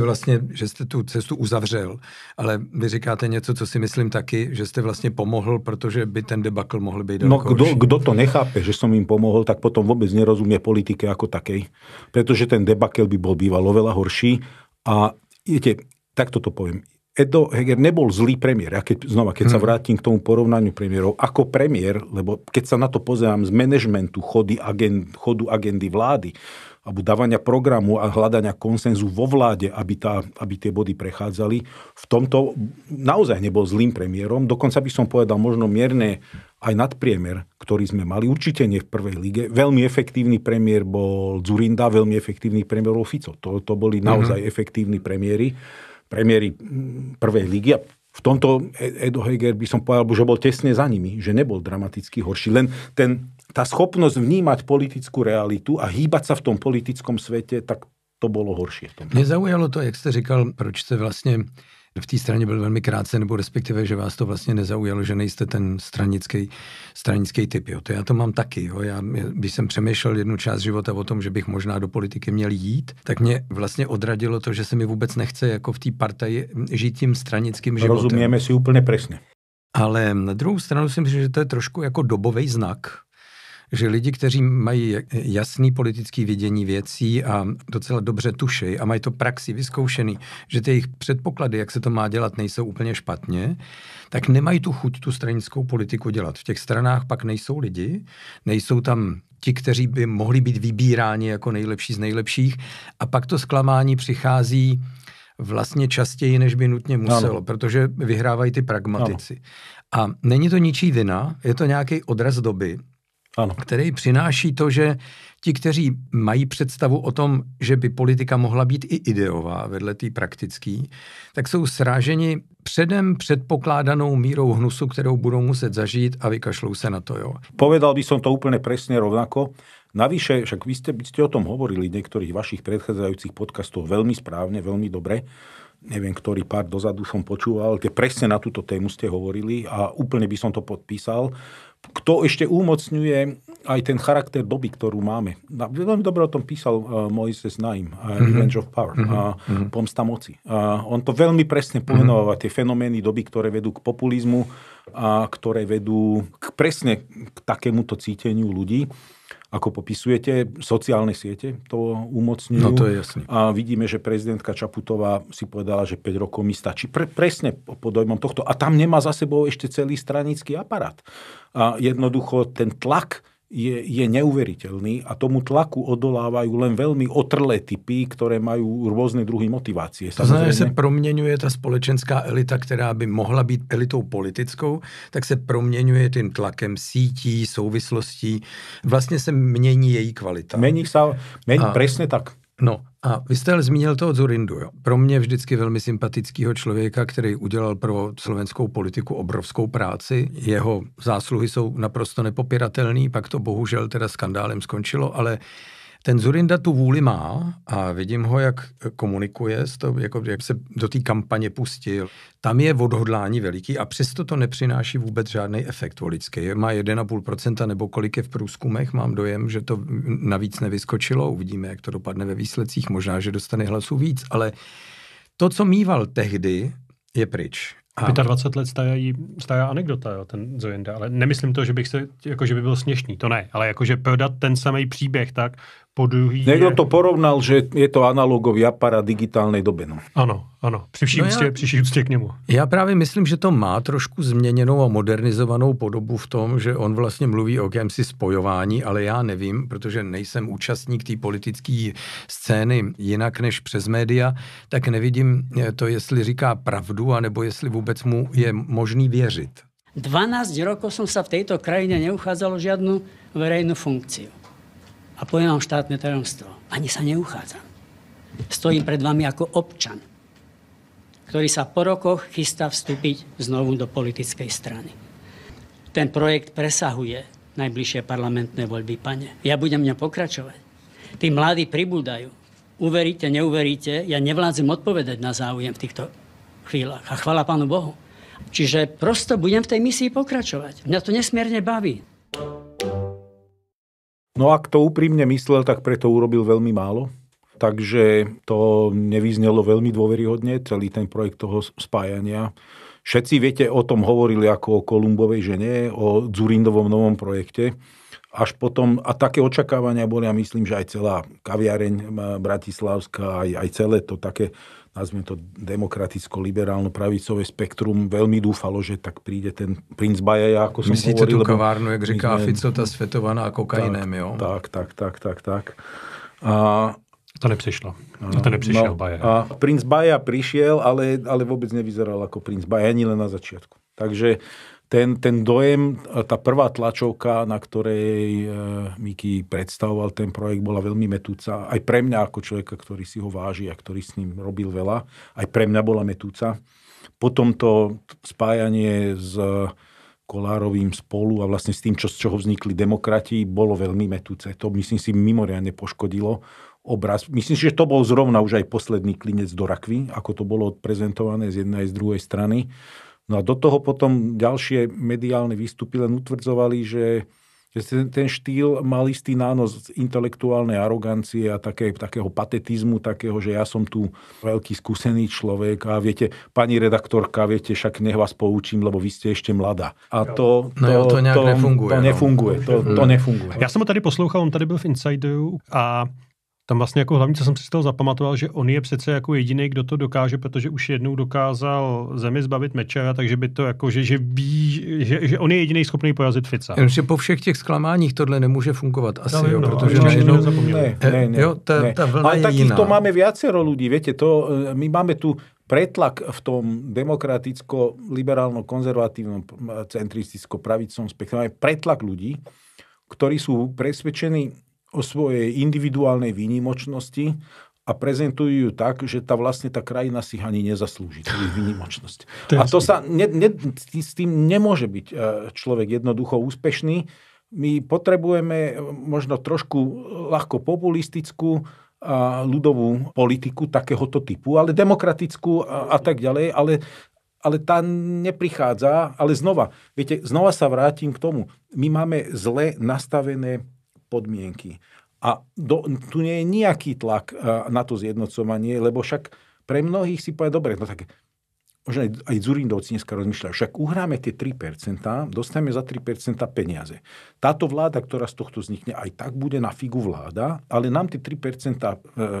že ste tu cestu uzavřel, ale vy říkáte něco, co si myslím taky, že jste vlastně pomohl, protože by ten debakl mohl být No kdo, kdo to nechápe, že som im pomohol, tak potom vôbec nerozumie politike ako takej, pretože ten debakel by bol býval oveľa horší a viete, takto to poviem Edo Heger nebol zlý premiér. Ja keď, znova, keď sa mhm. vrátim k tomu porovnaniu premiérov, ako premiér, lebo keď sa na to pozerám z manažmentu, chody agend, chodu agendy vlády, alebo dávania programu a hľadania konsenzu vo vláde, aby, tá, aby tie body prechádzali. V tomto naozaj nebol zlým premiérom, dokonca by som povedal možno mierne aj nadpriemer, ktorý sme mali, určite nie v prvej lige. Veľmi efektívny premiér bol Zurinda, veľmi efektívny premiér bol Fico. To, to boli mhm. naozaj mm-hmm. efektívni premiéry premiéry prvej ligy a v tomto e- Edo Heger by som povedal, že bol tesne za nimi, že nebol dramaticky horší. Len ten, tá schopnosť vnímať politickú realitu a hýbať sa v tom politickom svete, tak to bolo horšie. Tom. zaujalo to, jak jste říkal, proč ste vlastne v té straně byl velmi krátce, nebo respektive, že vás to vlastně nezaujalo, že nejste ten stranický, stranický typ. Jo. To já to mám taky. Jo. Já, když jsem přemýšlel jednu část života o tom, že bych možná do politiky měl jít, tak mě vlastně odradilo to, že se mi vůbec nechce jako v té partaji žít tím stranickým životem. Rozumíme si úplně přesně. Ale na druhou stranu si myslím, že to je trošku jako dobový znak, že lidi, kteří mají jasný politický vidění věcí a docela dobře tušej a mají to praxi vyzkoušený, že ty jejich předpoklady, jak se to má dělat, nejsou úplně špatně, tak nemají tu chuť tu stranickou politiku dělat. V těch stranách pak nejsou lidi, nejsou tam ti, kteří by mohli být vybíráni jako nejlepší z nejlepších a pak to zklamání přichází vlastně častěji, než by nutně muselo, ano. protože vyhrávají ty pragmatici. Ano. A není to ničí vina, je to nějaký odraz doby ano. který přináší to, že ti, kteří mají představu o tom, že by politika mohla být i ideová vedle té praktický, tak jsou sráženi předem předpokládanou mírou hnusu, kterou budou muset zažít a vykašlou se na to. Jo. Povedal by som to úplně presně rovnako. Navyše, však vy ste, vy ste o tom hovorili v niektorých vašich predchádzajúcich podcastov veľmi správne, veľmi dobre. Neviem, ktorý pár dozadu som počúval, kde presne na túto tému ste hovorili a úplne by som to podpísal kto ešte umocňuje aj ten charakter doby, ktorú máme. Veľmi dobre o tom písal uh, Moises Naim, uh, Revenge of Power, mm-hmm. uh, pomsta moci. Uh, on to veľmi presne mhm. pomenováva, tie fenomény doby, ktoré vedú k populizmu, a uh, ktoré vedú k, presne k takémuto cíteniu ľudí ako popisujete, sociálne siete to umocňujú. No to je jasné. A vidíme, že prezidentka Čaputová si povedala, že 5 rokov mi stačí. Pre, presne pod dojmom tohto. A tam nemá za sebou ešte celý stranický aparát. A jednoducho ten tlak, je, je neuveriteľný a tomu tlaku odolávajú len veľmi otrlé typy, ktoré majú rôzne druhy motivácie. To znamená, že se proměňuje ta společenská elita, která by mohla být elitou politickou, tak se proměňuje tím tlakem sítí, souvislostí. Vlastně se mění její kvalita. Mení sa, mení, a... presne tak. No a vy jste ale zmínil toho Zurindu. jo. pro mě vždycky velmi sympatického člověka, který udělal pro slovenskou politiku obrovskou práci. Jeho zásluhy jsou naprosto nepopiratelné, pak to bohužel teda skandálem skončilo, ale ten Zurinda tu vůli má a vidím ho, jak komunikuje, s to, jako, jak se do té kampaně pustil. Tam je odhodlání veliký a přesto to nepřináší vůbec žádný efekt volický. Má 1,5% nebo kolik je v průzkumech, mám dojem, že to navíc nevyskočilo. Uvidíme, jak to dopadne ve výsledcích. Možná, že dostane hlasů víc, ale to, co mýval tehdy, je pryč. A... 25 let stájí, stájí anekdota, jo, ten Zojenda, ale nemyslím to, že bych se, jako že by byl směšný, to ne, ale jakože prodat ten samý příběh tak, po druhý... Někdo je... to porovnal, že je to analogový aparát digitálnej doby. No. Ano, ano. Při no úctě, já, k němu. Já právě myslím, že to má trošku změněnou a modernizovanou podobu v tom, že on vlastně mluví o jakémsi spojování, ale já nevím, protože nejsem účastník té politické scény jinak než přes média, tak nevidím eh, to, jestli říká pravdu, anebo jestli vůbec mu je možný věřit. 12 rokov som sa v tejto krajine neuchádzalo žiadnu verejnú funkciu a poviem vám štátne tajomstvo. Ani sa neuchádzam. Stojím pred vami ako občan, ktorý sa po rokoch chystá vstúpiť znovu do politickej strany. Ten projekt presahuje najbližšie parlamentné voľby, pane. Ja budem mňa pokračovať. Tí mladí pribúdajú. Uveríte, neuveríte, ja nevládzem odpovedať na záujem v týchto chvíľach. A chvala Pánu Bohu. Čiže prosto budem v tej misii pokračovať. Mňa to nesmierne baví. No ak to úprimne myslel, tak preto urobil veľmi málo. Takže to nevyznelo veľmi dôveryhodne, celý ten projekt toho spájania. Všetci, viete, o tom hovorili ako o Kolumbovej žene, o Zurindovom novom projekte. Až potom, a také očakávania boli, a myslím, že aj celá kaviareň Bratislavská, aj, aj celé to také nazvime to demokraticko-liberálno-pravicové spektrum veľmi dúfalo, že tak príde ten princ Bajaja, ako som Myslíte hovoril. Myslíte tú kavárnu, jak říká sme... Fico, tá svetovaná kokainem, tak, jo? Tak, tak, tak, tak, tak. A, to nepřišlo. No, to neprišiel no, Baja. A princ Baja prišiel, ale, ale vôbec nevyzeral ako princ Baja, ani len na začiatku. Takže ten, ten dojem, tá prvá tlačovka, na ktorej eh, Miky predstavoval ten projekt, bola veľmi metúca. Aj pre mňa ako človeka, ktorý si ho váži a ktorý s ním robil veľa, aj pre mňa bola metúca. Potom to spájanie s eh, Kolárovým spolu a vlastne s tým, čo, z čoho vznikli demokrati, bolo veľmi metúce. To myslím si mimoriadne poškodilo obraz. Myslím si, že to bol zrovna už aj posledný klinec do rakvy, ako to bolo prezentované z jednej aj z druhej strany. No a do toho potom ďalšie mediálne výstupy len utvrdzovali, že, že ten, ten štýl mal istý nános z intelektuálnej arogancie a také, takého patetizmu, takého, že ja som tu veľký skúsený človek a viete, pani redaktorka, viete, však nech vás poučím, lebo vy ste ešte mladá. A to, to, no to, to, nejak to nefunguje. To no. nefunguje, no. to, to mhm. nefunguje. Ja som ho tady poslouchal, on tady byl v Insideu a tam vlastně jako hlavní, co jsem si z toho zapamatoval, že on je přece jako jediný, kdo to dokáže, protože už jednou dokázal zemi zbavit meče, takže by to jako, že, že ví, že, že on je jediný schopný porazit Fica. Jenomže po všech těch zklamáních tohle nemůže fungovat asi, no, jo, no, no protože no, no jednou... No, ne, eh, ne, ne, jo, ta, ne. ta vlna Ale je to jiná. máme viacero lidí. větě, to, eh, my máme tu pretlak v tom demokraticko-liberálno-konzervatívnom centristicko-pravicom spektrum je pretlak ľudí, ktorí sú presvedčení o svojej individuálnej výnimočnosti a prezentujú ju tak, že tá vlastne tá krajina si ani nezaslúži tú výnimočnosť. A to sa ne, ne, s tým nemôže byť e, človek jednoducho úspešný. My potrebujeme možno trošku ľahko populistickú a ľudovú politiku takéhoto typu, ale demokratickú a, a tak ďalej, ale, ale tá neprichádza, ale znova, viete, znova sa vrátim k tomu, my máme zle nastavené podmienky. A do, tu nie je nejaký tlak eh, na to zjednocovanie, lebo však pre mnohých si povie, dobre, no tak možno aj, aj Zurindovci dneska rozmýšľajú, však uhráme tie 3%, dostaneme za 3% peniaze. Táto vláda, ktorá z tohto vznikne, aj tak bude na figu vláda, ale nám tie 3% e,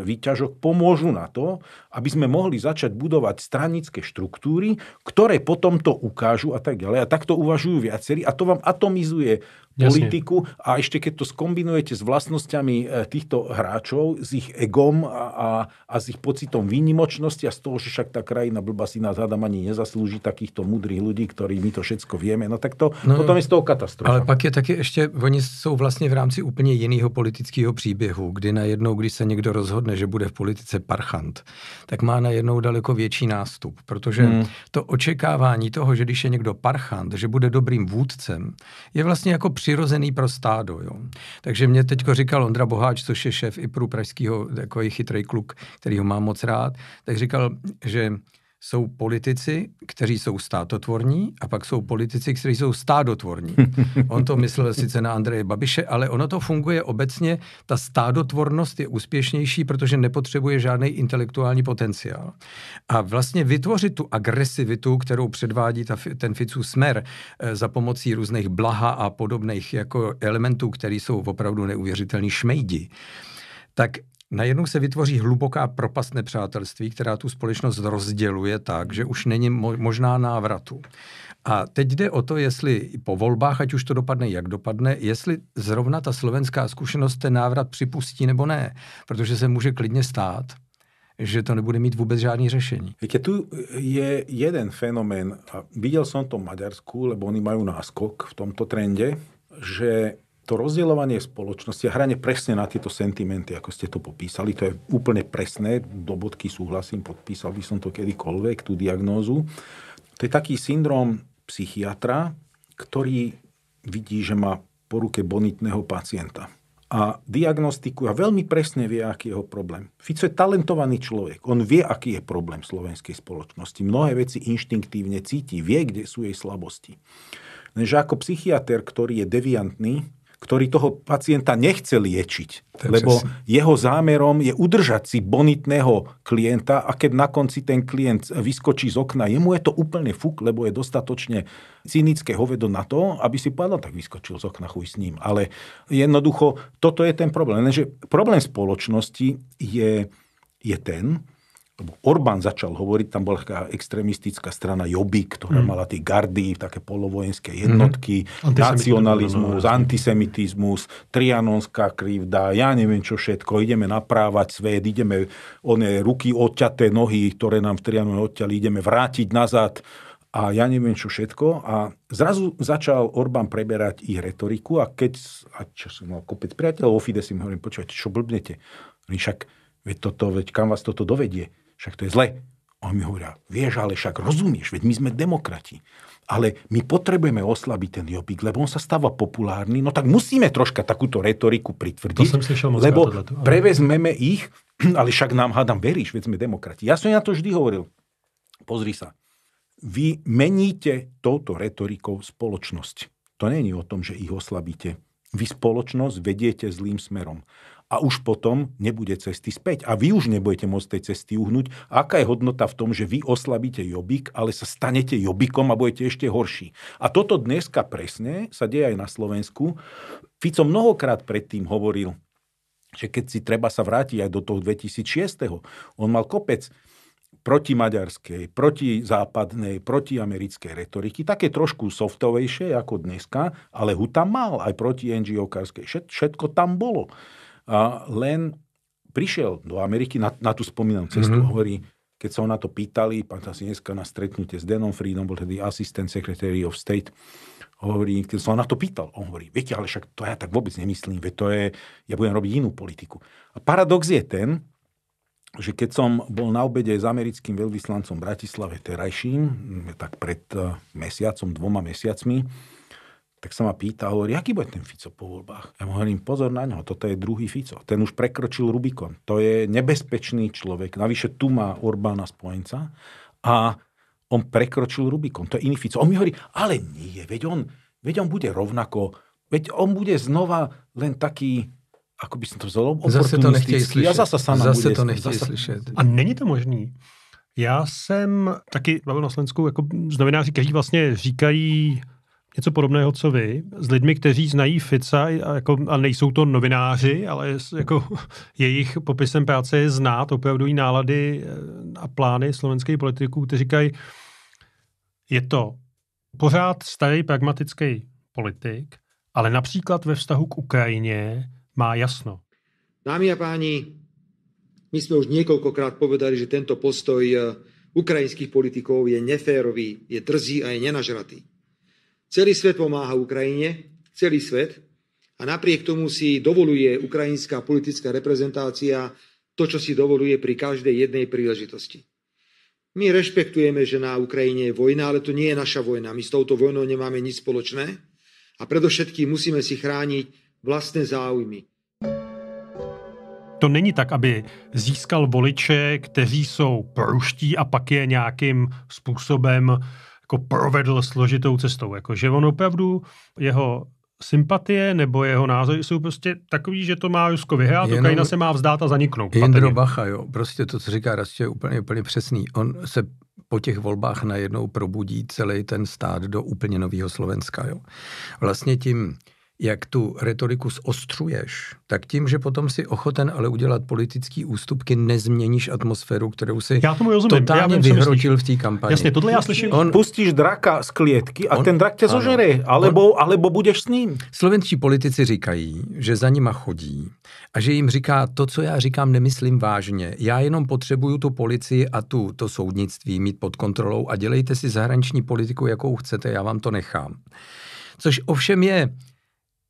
výťažok pomôžu na to, aby sme mohli začať budovať stranické štruktúry, ktoré potom to ukážu a tak ďalej. A takto uvažujú viacerí a to vám atomizuje politiku Jasne. a ešte keď to skombinujete s vlastnosťami e, týchto hráčov, s ich egom a, a, a s ich pocitom výnimočnosti a z toho, že však tá krajina blba si nás hada nám ani nezaslúži takýchto múdrych ľudí, ktorí my to všetko vieme. No tak to no, potom no. je z toho katastrofa. Ale pak je taky ještě, oni jsou vlastně v rámci úplně iného politického příběhu, kdy najednou, když se někdo rozhodne, že bude v politice parchant, tak má najednou daleko větší nástup, protože hmm. to očekávání toho, že když je někdo parchant, že bude dobrým vůdcem, je vlastně jako přirozený pro stádo. Jo. Takže mě teďko říkal Ondra Boháč, což je šéf pro pražského, takový chytrý kluk, který ho mám moc rád, tak říkal, že jsou politici, kteří jsou státotvorní a pak jsou politici, kteří jsou stádotvorní. On to myslel sice na Andreje Babiše, ale ono to funguje obecně. Ta stádotvornost je úspěšnější, protože nepotřebuje žádný intelektuální potenciál. A vlastně vytvořit tu agresivitu, kterou předvádí ta, ten Ficu smer eh, za pomocí různých blaha a podobných jako elementů, které jsou opravdu neuvěřitelný šmejdi, tak najednou se vytvoří hluboká propast nepřátelství, která tu společnost rozděluje tak, že už není možná návratu. A teď jde o to, jestli po volbách, ať už to dopadne, jak dopadne, jestli zrovna ta slovenská zkušenost ten návrat připustí nebo ne. Protože se může klidně stát, že to nebude mít vůbec žádný řešení. Víte, tu je jeden fenomén, a viděl jsem to v Maďarsku, lebo oni mají náskok v tomto trende, že to rozdielovanie spoločnosti a hranie presne na tieto sentimenty, ako ste to popísali, to je úplne presné, do bodky súhlasím, podpísal by som to kedykoľvek, tú diagnózu. To je taký syndrom psychiatra, ktorý vidí, že má poruke bonitného pacienta a diagnostiku a veľmi presne vie, aký je jeho problém. Fico je talentovaný človek. On vie, aký je problém slovenskej spoločnosti. Mnohé veci inštinktívne cíti, vie, kde sú jej slabosti. Lenže ako psychiatr, ktorý je deviantný, ktorý toho pacienta nechce liečiť. Tak lebo si. jeho zámerom je udržať si bonitného klienta a keď na konci ten klient vyskočí z okna, jemu je to úplne fuk, lebo je dostatočne cynické hovedo na to, aby si povedal, no tak vyskočil z okna, chuj s ním. Ale jednoducho, toto je ten problém. Lenže problém spoločnosti je, je ten, lebo Orbán začal hovoriť, tam bola taká extrémistická strana Joby, ktorá mm. mala tie gardy, také polovojenské mhm. jednotky, mm. nacionalizmus, no, antisemitizmus, trianonská krivda, ja neviem čo všetko, ideme naprávať svet, ideme one ruky odťaté, nohy, ktoré nám v Trianone odťali, ideme vrátiť nazad a ja neviem čo všetko. A zrazu začal Orbán preberať ich retoriku a keď, a čo som mal kopec priateľov, o Fidesi mi hovorím, počúvajte, čo blbnete? Však, veď toto, veď kam vás toto dovedie? však to je zle. A on mi hovoria, vieš, ale však rozumieš, veď my sme demokrati. Ale my potrebujeme oslabiť ten Jobbik, lebo on sa stáva populárny, no tak musíme troška takúto retoriku pritvrdiť, to som lebo ale... prevezmeme ich, ale však nám, hádam, veríš, veď sme demokrati. Ja som na to vždy hovoril. Pozri sa, vy meníte touto retorikou spoločnosť. To není o tom, že ich oslabíte. Vy spoločnosť vediete zlým smerom a už potom nebude cesty späť. A vy už nebudete môcť tej cesty uhnúť. Aká je hodnota v tom, že vy oslabíte Jobik, ale sa stanete Jobikom a budete ešte horší. A toto dneska presne sa deje aj na Slovensku. Fico mnohokrát predtým hovoril, že keď si treba sa vrátiť aj do toho 2006. On mal kopec proti maďarskej, proti západnej, proti americkej retoriky, také trošku softovejšie ako dneska, ale HU tam mal aj proti NGO-karskej. Všetko tam bolo. A len prišiel do Ameriky na, na tú spomínanú cestu mm-hmm. hovorí, keď sa ho na to pýtali, pán si dneska na stretnutie s Denom Friedom, bol tedy asistent Secretary of State, hovorí, keď ho na to pýtal, on hovorí, viete, ale však to ja tak vôbec nemyslím, veď to je, ja budem robiť inú politiku. A paradox je ten, že keď som bol na obede s americkým veľvyslancom Bratislave terajším, tak pred eh, mesiacom, dvoma mesiacmi, tak sa ma pýta, hovorí, aký bude ten Fico po voľbách? Ja mu hovorím, pozor na ňo, toto je druhý Fico. Ten už prekročil Rubikon. To je nebezpečný človek. Navyše tu má Orbána spojenca a on prekročil Rubikon. To je iný Fico. On mi hovorí, ale nie, veď on, veď on bude rovnako, veď on bude znova len taký, ako by som to vzal, Zase to nechtějí slyšet. Ja zase sa zase bude, to nechtějí zase... slyšet. A není to možný. Já jsem taky bavil na Slovensku jako z novináři, kteří vlastně říkají, něco podobného, co vy, s lidmi, kteří znají Fica a, jako, a nejsou to novináři, ale jako, jejich popisem práce je znát opravdu nálady eh, a plány slovenských politiků, kteří říkají, je to pořád starý pragmatický politik, ale například ve vztahu k Ukrajině má jasno. Dámy a páni, my jsme už několikrát povedali, že tento postoj eh, ukrajinských politikov je neférový, je drzý a je nenažratý. Celý svet pomáha Ukrajine, celý svet. A napriek tomu si dovoluje ukrajinská politická reprezentácia to, čo si dovoluje pri každej jednej príležitosti. My rešpektujeme, že na Ukrajine je vojna, ale to nie je naša vojna. My s touto vojnou nemáme nič spoločné a predovšetkým musíme si chrániť vlastné záujmy. To není tak, aby získal voliče, kteří jsou proruští a pak je nějakým způsobem jako provedl složitou cestou. Jako, že on opravdu, jeho sympatie nebo jeho názory jsou prostě takový, že to má Jusko vyhrát, to Ukrajina se má vzdát a zaniknout. Jindro Bacha, jo, prostě to, co říká Rastě, je úplně, úplně přesný. On se po těch volbách najednou probudí celý ten stát do úplně nového Slovenska. Jo. Vlastně tím jak tu retoriku zostřuješ, tak tím, že potom si ochoten ale udělat politický ústupky, nezměníš atmosféru, kterou si já tomu rozumím. totálně já vím, vyhrotil v té kampani. Jasně, tohle já slyším. On, Pustíš draka z klietky a on, ten drak tě zožere, alebo, on, alebo budeš s ním. Slovenští politici říkají, že za nima chodí a že jim říká, to, co já říkám, nemyslím vážně. Já jenom potřebuju tu policii a tu, to soudnictví mít pod kontrolou a dělejte si zahraniční politiku, jakou chcete, já vám to nechám. Což ovšem je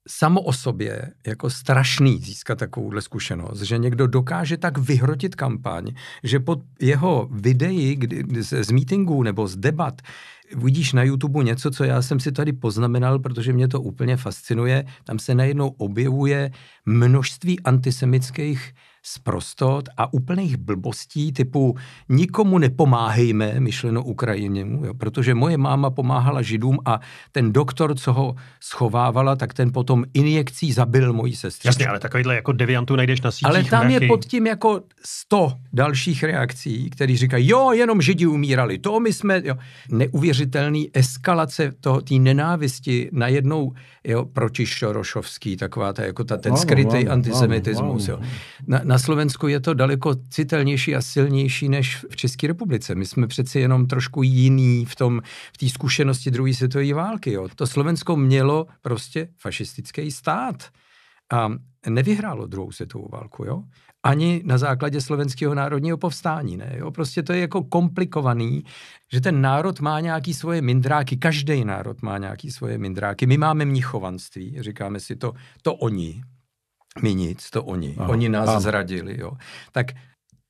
samo o sobě jako strašný získat takovouhle zkušenost, že někdo dokáže tak vyhrotit kampaň, že pod jeho videí kdy, z, z meetingů nebo z debat vidíš na YouTube něco, co já jsem si tady poznamenal, protože mě to úplně fascinuje. Tam se najednou objevuje množství antisemických sprostot a úplných blbostí typu nikomu nepomáhejme, myšleno Ukrajině. jo, protože moje máma pomáhala židům a ten doktor, co ho schovávala, tak ten potom injekcí zabil moji sestřičku. Jasně, ale takovýhle jako deviantů najdeš na sítích. Ale tam nějaký... je pod tím jako 100 dalších reakcí, který říkají, jo, jenom židi umírali, to my jsme, jo. Neuvěřitelný eskalace toho, té nenávisti najednou, jo, proti Šorošovský, taková ta, jako ta, ten skrytý antisemitismus, jo. Na, na na Slovensku je to daleko citelnější a silnější než v České republice. My jsme přeci jenom trošku jiný v té v té zkušenosti druhé světové války. Jo. To Slovensko mělo prostě fašistický stát a nevyhrálo druhou světovou válku, jo? Ani na základě slovenského národního povstání, ne? Jo? Prostě to je jako komplikovaný, že ten národ má nějaký svoje mindráky, každý národ má nějaký svoje mindráky. My máme mnichovanství, říkáme si to, to oni, my nic, to oni. Aha, oni nás áno. zradili. Jo. Tak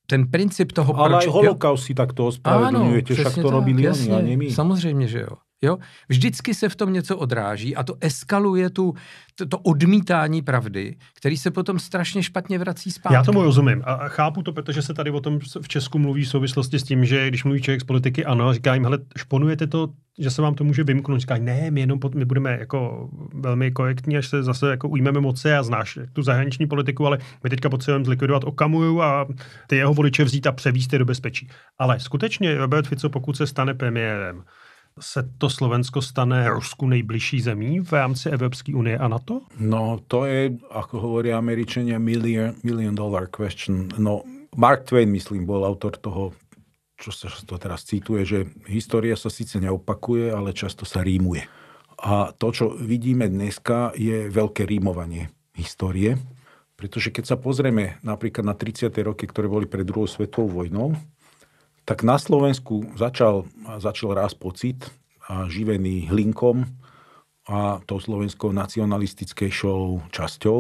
ten princip toho... Ale proč... aj holokaust si takto ospravedlňujete, však to tak, robili jasne, oni a nie my. Samozrejme, že jo. Jo? Vždycky se v tom něco odráží a to eskaluje tu, to, to odmítání pravdy, který se potom strašně špatně vrací zpátky. Já tomu rozumím a chápu to, protože se tady o tom v Česku mluví v souvislosti s tím, že když mluví člověk z politiky, ano, říká jim, hele, šponujete to, že se vám to může vymknout. Říká, ne, my jenom pod, my budeme jako velmi korektní, až se zase jako ujmeme moci a znáš tu zahraniční politiku, ale my teďka potřebujeme zlikvidovat okamuju a ty jeho voliče vzít a převíst je do bezpečí. Ale skutečně Robert Fico, pokud se stane premiérem, se to Slovensko stane Rusku nejbližší zemí v rámci Evropské unie a NATO? No, to je, ako hovoria Američania, million, million dollar question. No, Mark Twain, myslím, bol autor toho čo sa to teraz cituje, že história sa síce neopakuje, ale často sa rímuje. A to, čo vidíme dneska, je veľké rímovanie histórie. Pretože keď sa pozrieme napríklad na 30. roky, ktoré boli pred druhou svetovou vojnou, tak na Slovensku začal, začal raz pocit, a živený hlinkom a tou slovenskou nacionalistickejšou časťou,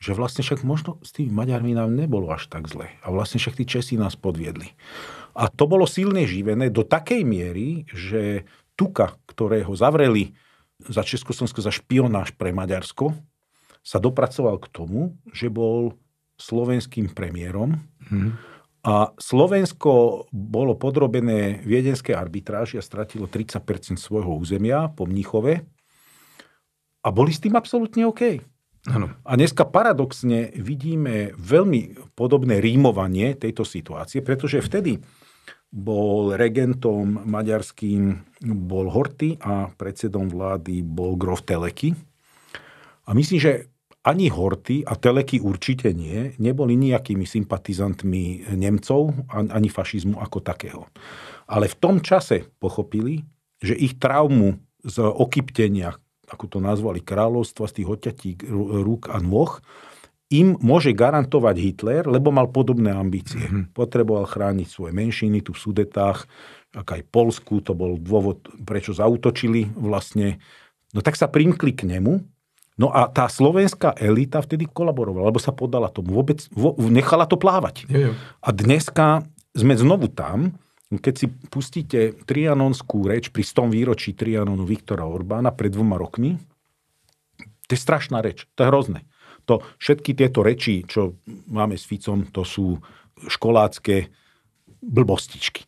že vlastne však možno s tými Maďarmi nám nebolo až tak zle. A vlastne však tí Česi nás podviedli. A to bolo silne živené do takej miery, že Tuka, ktorého zavreli za Československo za špionáž pre Maďarsko, sa dopracoval k tomu, že bol slovenským premiérom. Hmm a Slovensko bolo podrobené viedenskej arbitráži a stratilo 30 svojho územia po Mníchove. A boli s tým absolútne OK. Ano. A dneska paradoxne vidíme veľmi podobné rímovanie tejto situácie, pretože vtedy bol regentom maďarským bol Horty a predsedom vlády bol Grof Teleky. A myslím, že ani Horty a Teleky určite nie, neboli nejakými sympatizantmi Nemcov ani fašizmu ako takého. Ale v tom čase pochopili, že ich traumu z okyptenia, ako to nazvali, kráľovstva z tých hoťatí rúk a nôh, im môže garantovať Hitler, lebo mal podobné ambície. Mm-hmm. Potreboval chrániť svoje menšiny tu v Sudetách, ak aj Polsku, to bol dôvod, prečo zautočili vlastne. No tak sa primkli k nemu No a tá slovenská elita vtedy kolaborovala, lebo sa podala tomu. Vôbec, vo, nechala to plávať. Je, je. A dneska sme znovu tam, keď si pustíte trianonskú reč pri tom výročí Trianonu Viktora Orbána pred dvoma rokmi, to je strašná reč, to je hrozné. To, všetky tieto reči, čo máme s Ficom, to sú školácké blbostičky.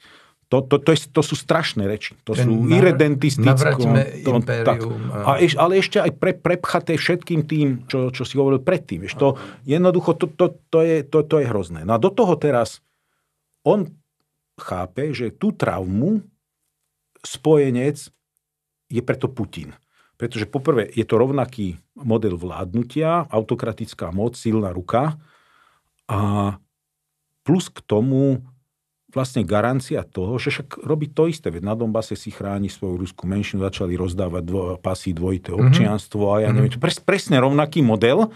To, to, to, je, to sú strašné reči. To Ten sú iredentistické. A eš, ale ešte aj pre, prepchaté všetkým tým, čo, čo si hovoril predtým. Eš, to, jednoducho, to, to, to, je, to, to je hrozné. No a do toho teraz on chápe, že tú traumu spojenec je preto Putin. Pretože poprvé je to rovnaký model vládnutia, autokratická moc, silná ruka a plus k tomu vlastne garancia toho, že však robí to isté, veď na Donbase si chráni svoju ruskú menšinu, začali rozdávať dvo, pasy dvojité mhm. občianstvo mm-hmm. a ja mhm. neviem, pres, presne rovnaký model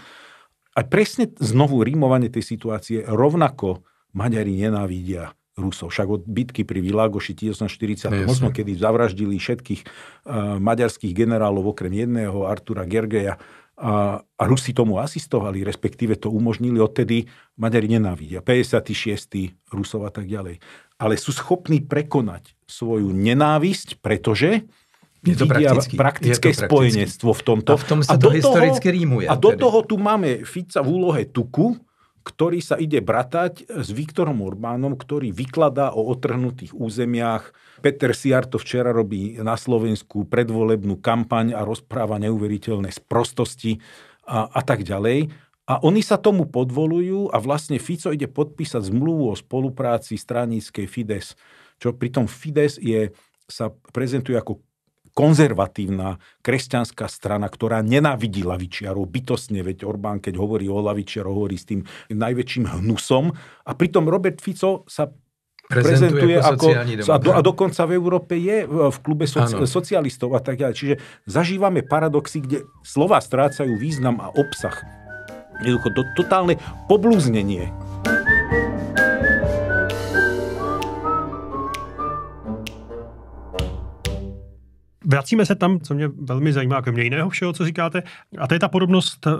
a presne znovu rímovanie tej situácie, rovnako Maďari nenávidia Rusov. Však od bitky pri Világoši 1940, možno kedy zavraždili všetkých uh, maďarských generálov okrem jedného, Artura Gergeja, a, a Rusi tomu asistovali, respektíve to umožnili odtedy, Maďari nenávidia, 56. Rusov a tak ďalej. Ale sú schopní prekonať svoju nenávisť, pretože je to vidia prakticky. praktické je to spojenectvo v tomto. A v tom sa a to historicky rímuje. A do tedy. toho tu máme Fica v úlohe Tuku, ktorý sa ide bratať s Viktorom Orbánom, ktorý vykladá o otrhnutých územiach. Peter Siar to včera robí na Slovensku predvolebnú kampaň a rozpráva neuveriteľné sprostosti a, a tak ďalej. A oni sa tomu podvolujú a vlastne Fico ide podpísať zmluvu o spolupráci stranickej Fides, čo pritom Fides je, sa prezentuje ako konzervatívna kresťanská strana, ktorá nenávidí lavičiarov bytosne, veď Orbán, keď hovorí o lavičiarov, hovorí s tým najväčším hnusom. A pritom Robert Fico sa prezentuje, prezentuje ako... A, do, a dokonca v Európe je e, v klube soci, socialistov a tak ďalej. Čiže zažívame paradoxy, kde slova strácajú význam a obsah. Je to totálne poblúznenie. vracíme se tam, co mě velmi zajímá, kromě jiného všeho, co říkáte, a to je ta podobnost eh,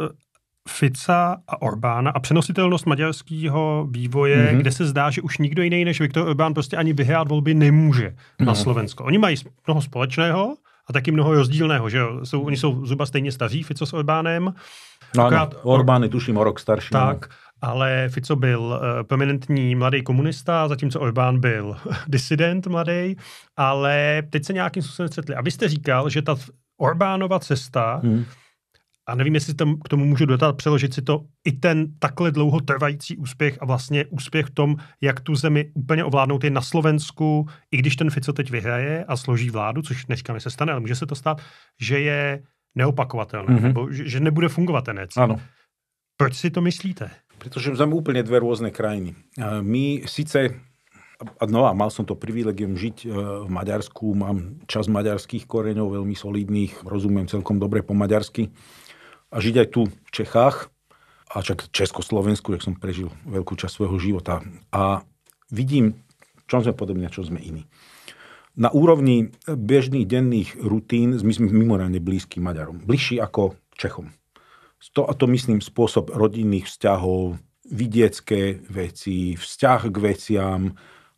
Fica a Orbána a přenositelnost maďarského vývoje, mm-hmm. kde se zdá, že už nikdo jiný než Viktor Orbán prostě ani vyhrát volby nemůže no. na Slovensko. Oni mají mnoho společného a taky mnoho rozdílného, že jo? Jsou, oni jsou zhruba stejně staří, Fico s Orbánem. No, no, Orbán je tuším o rok starší. Tak, no. Ale Fico byl eh, prominentní mladý komunista, zatímco Orbán byl disident mladý, ale teď se nějakým způsobem střetli. A vy jste říkal, že ta Orbánova cesta hmm a nevím, jestli to k tomu můžu dodat, přeložit si to i ten takhle dlouho trvající úspěch a vlastně úspěch v tom, jak tu zemi úplně ovládnout je na Slovensku, i když ten Fico teď vyhraje a složí vládu, což dneska se stane, ale může se to stát, že je neopakovatelné, hmm nebo že, že nebude fungovat ten Ano. Proč si to myslíte? Pretože sme úplne dve rôzne krajiny. My síce no a mal som to privilegium žiť e, v Maďarsku, mám čas maďarských koreňov, veľmi solidných, rozumiem celkom dobre po maďarsky. A žiť aj tu v Čechách, a však Československu, jak som prežil veľkú časť svojho života. A vidím, čo sme podobne, čo sme iní. Na úrovni bežných denných rutín my sme mimoriadne blízky Maďarom. Bližší ako Čechom. To, a to myslím spôsob rodinných vzťahov, vidiecké veci, vzťah k veciam,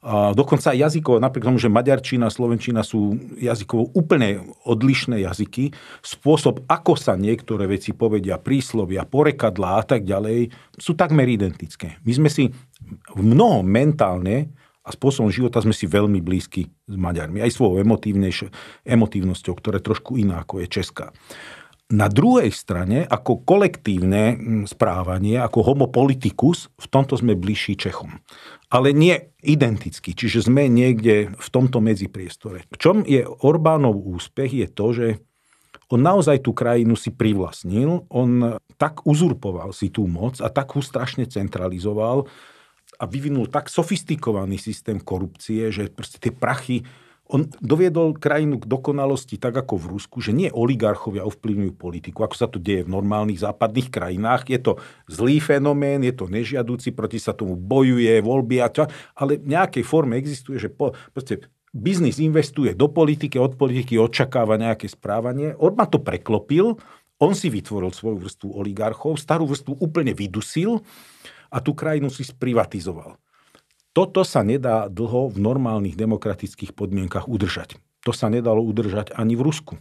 a dokonca aj jazykovo, napriek tomu, že maďarčina a slovenčina sú jazykovo úplne odlišné jazyky, spôsob, ako sa niektoré veci povedia, príslovia, porekadlá a tak ďalej, sú takmer identické. My sme si v mnoho mentálne a spôsobom života sme si veľmi blízki s Maďarmi. Aj svojou emotívnosťou, ktorá je trošku iná, ako je Česká. Na druhej strane, ako kolektívne mm, správanie, ako homo v tomto sme bližší Čechom. Ale nie identicky, čiže sme niekde v tomto medzipriestore. V čom je Orbánov úspech je to, že on naozaj tú krajinu si privlastnil, on tak uzurpoval si tú moc a tak ho strašne centralizoval a vyvinul tak sofistikovaný systém korupcie, že proste tie prachy on doviedol krajinu k dokonalosti tak ako v Rusku, že nie oligarchovia ovplyvňujú politiku, ako sa to deje v normálnych západných krajinách. Je to zlý fenomén, je to nežiaduci, proti sa tomu bojuje, voľby a čo, ale v nejakej forme existuje, že po, proste biznis investuje do politiky, od politiky očakáva nejaké správanie. ma to preklopil, on si vytvoril svoju vrstvu oligarchov, starú vrstvu úplne vydusil a tú krajinu si sprivatizoval. Toto sa nedá dlho v normálnych demokratických podmienkach udržať. To sa nedalo udržať ani v Rusku.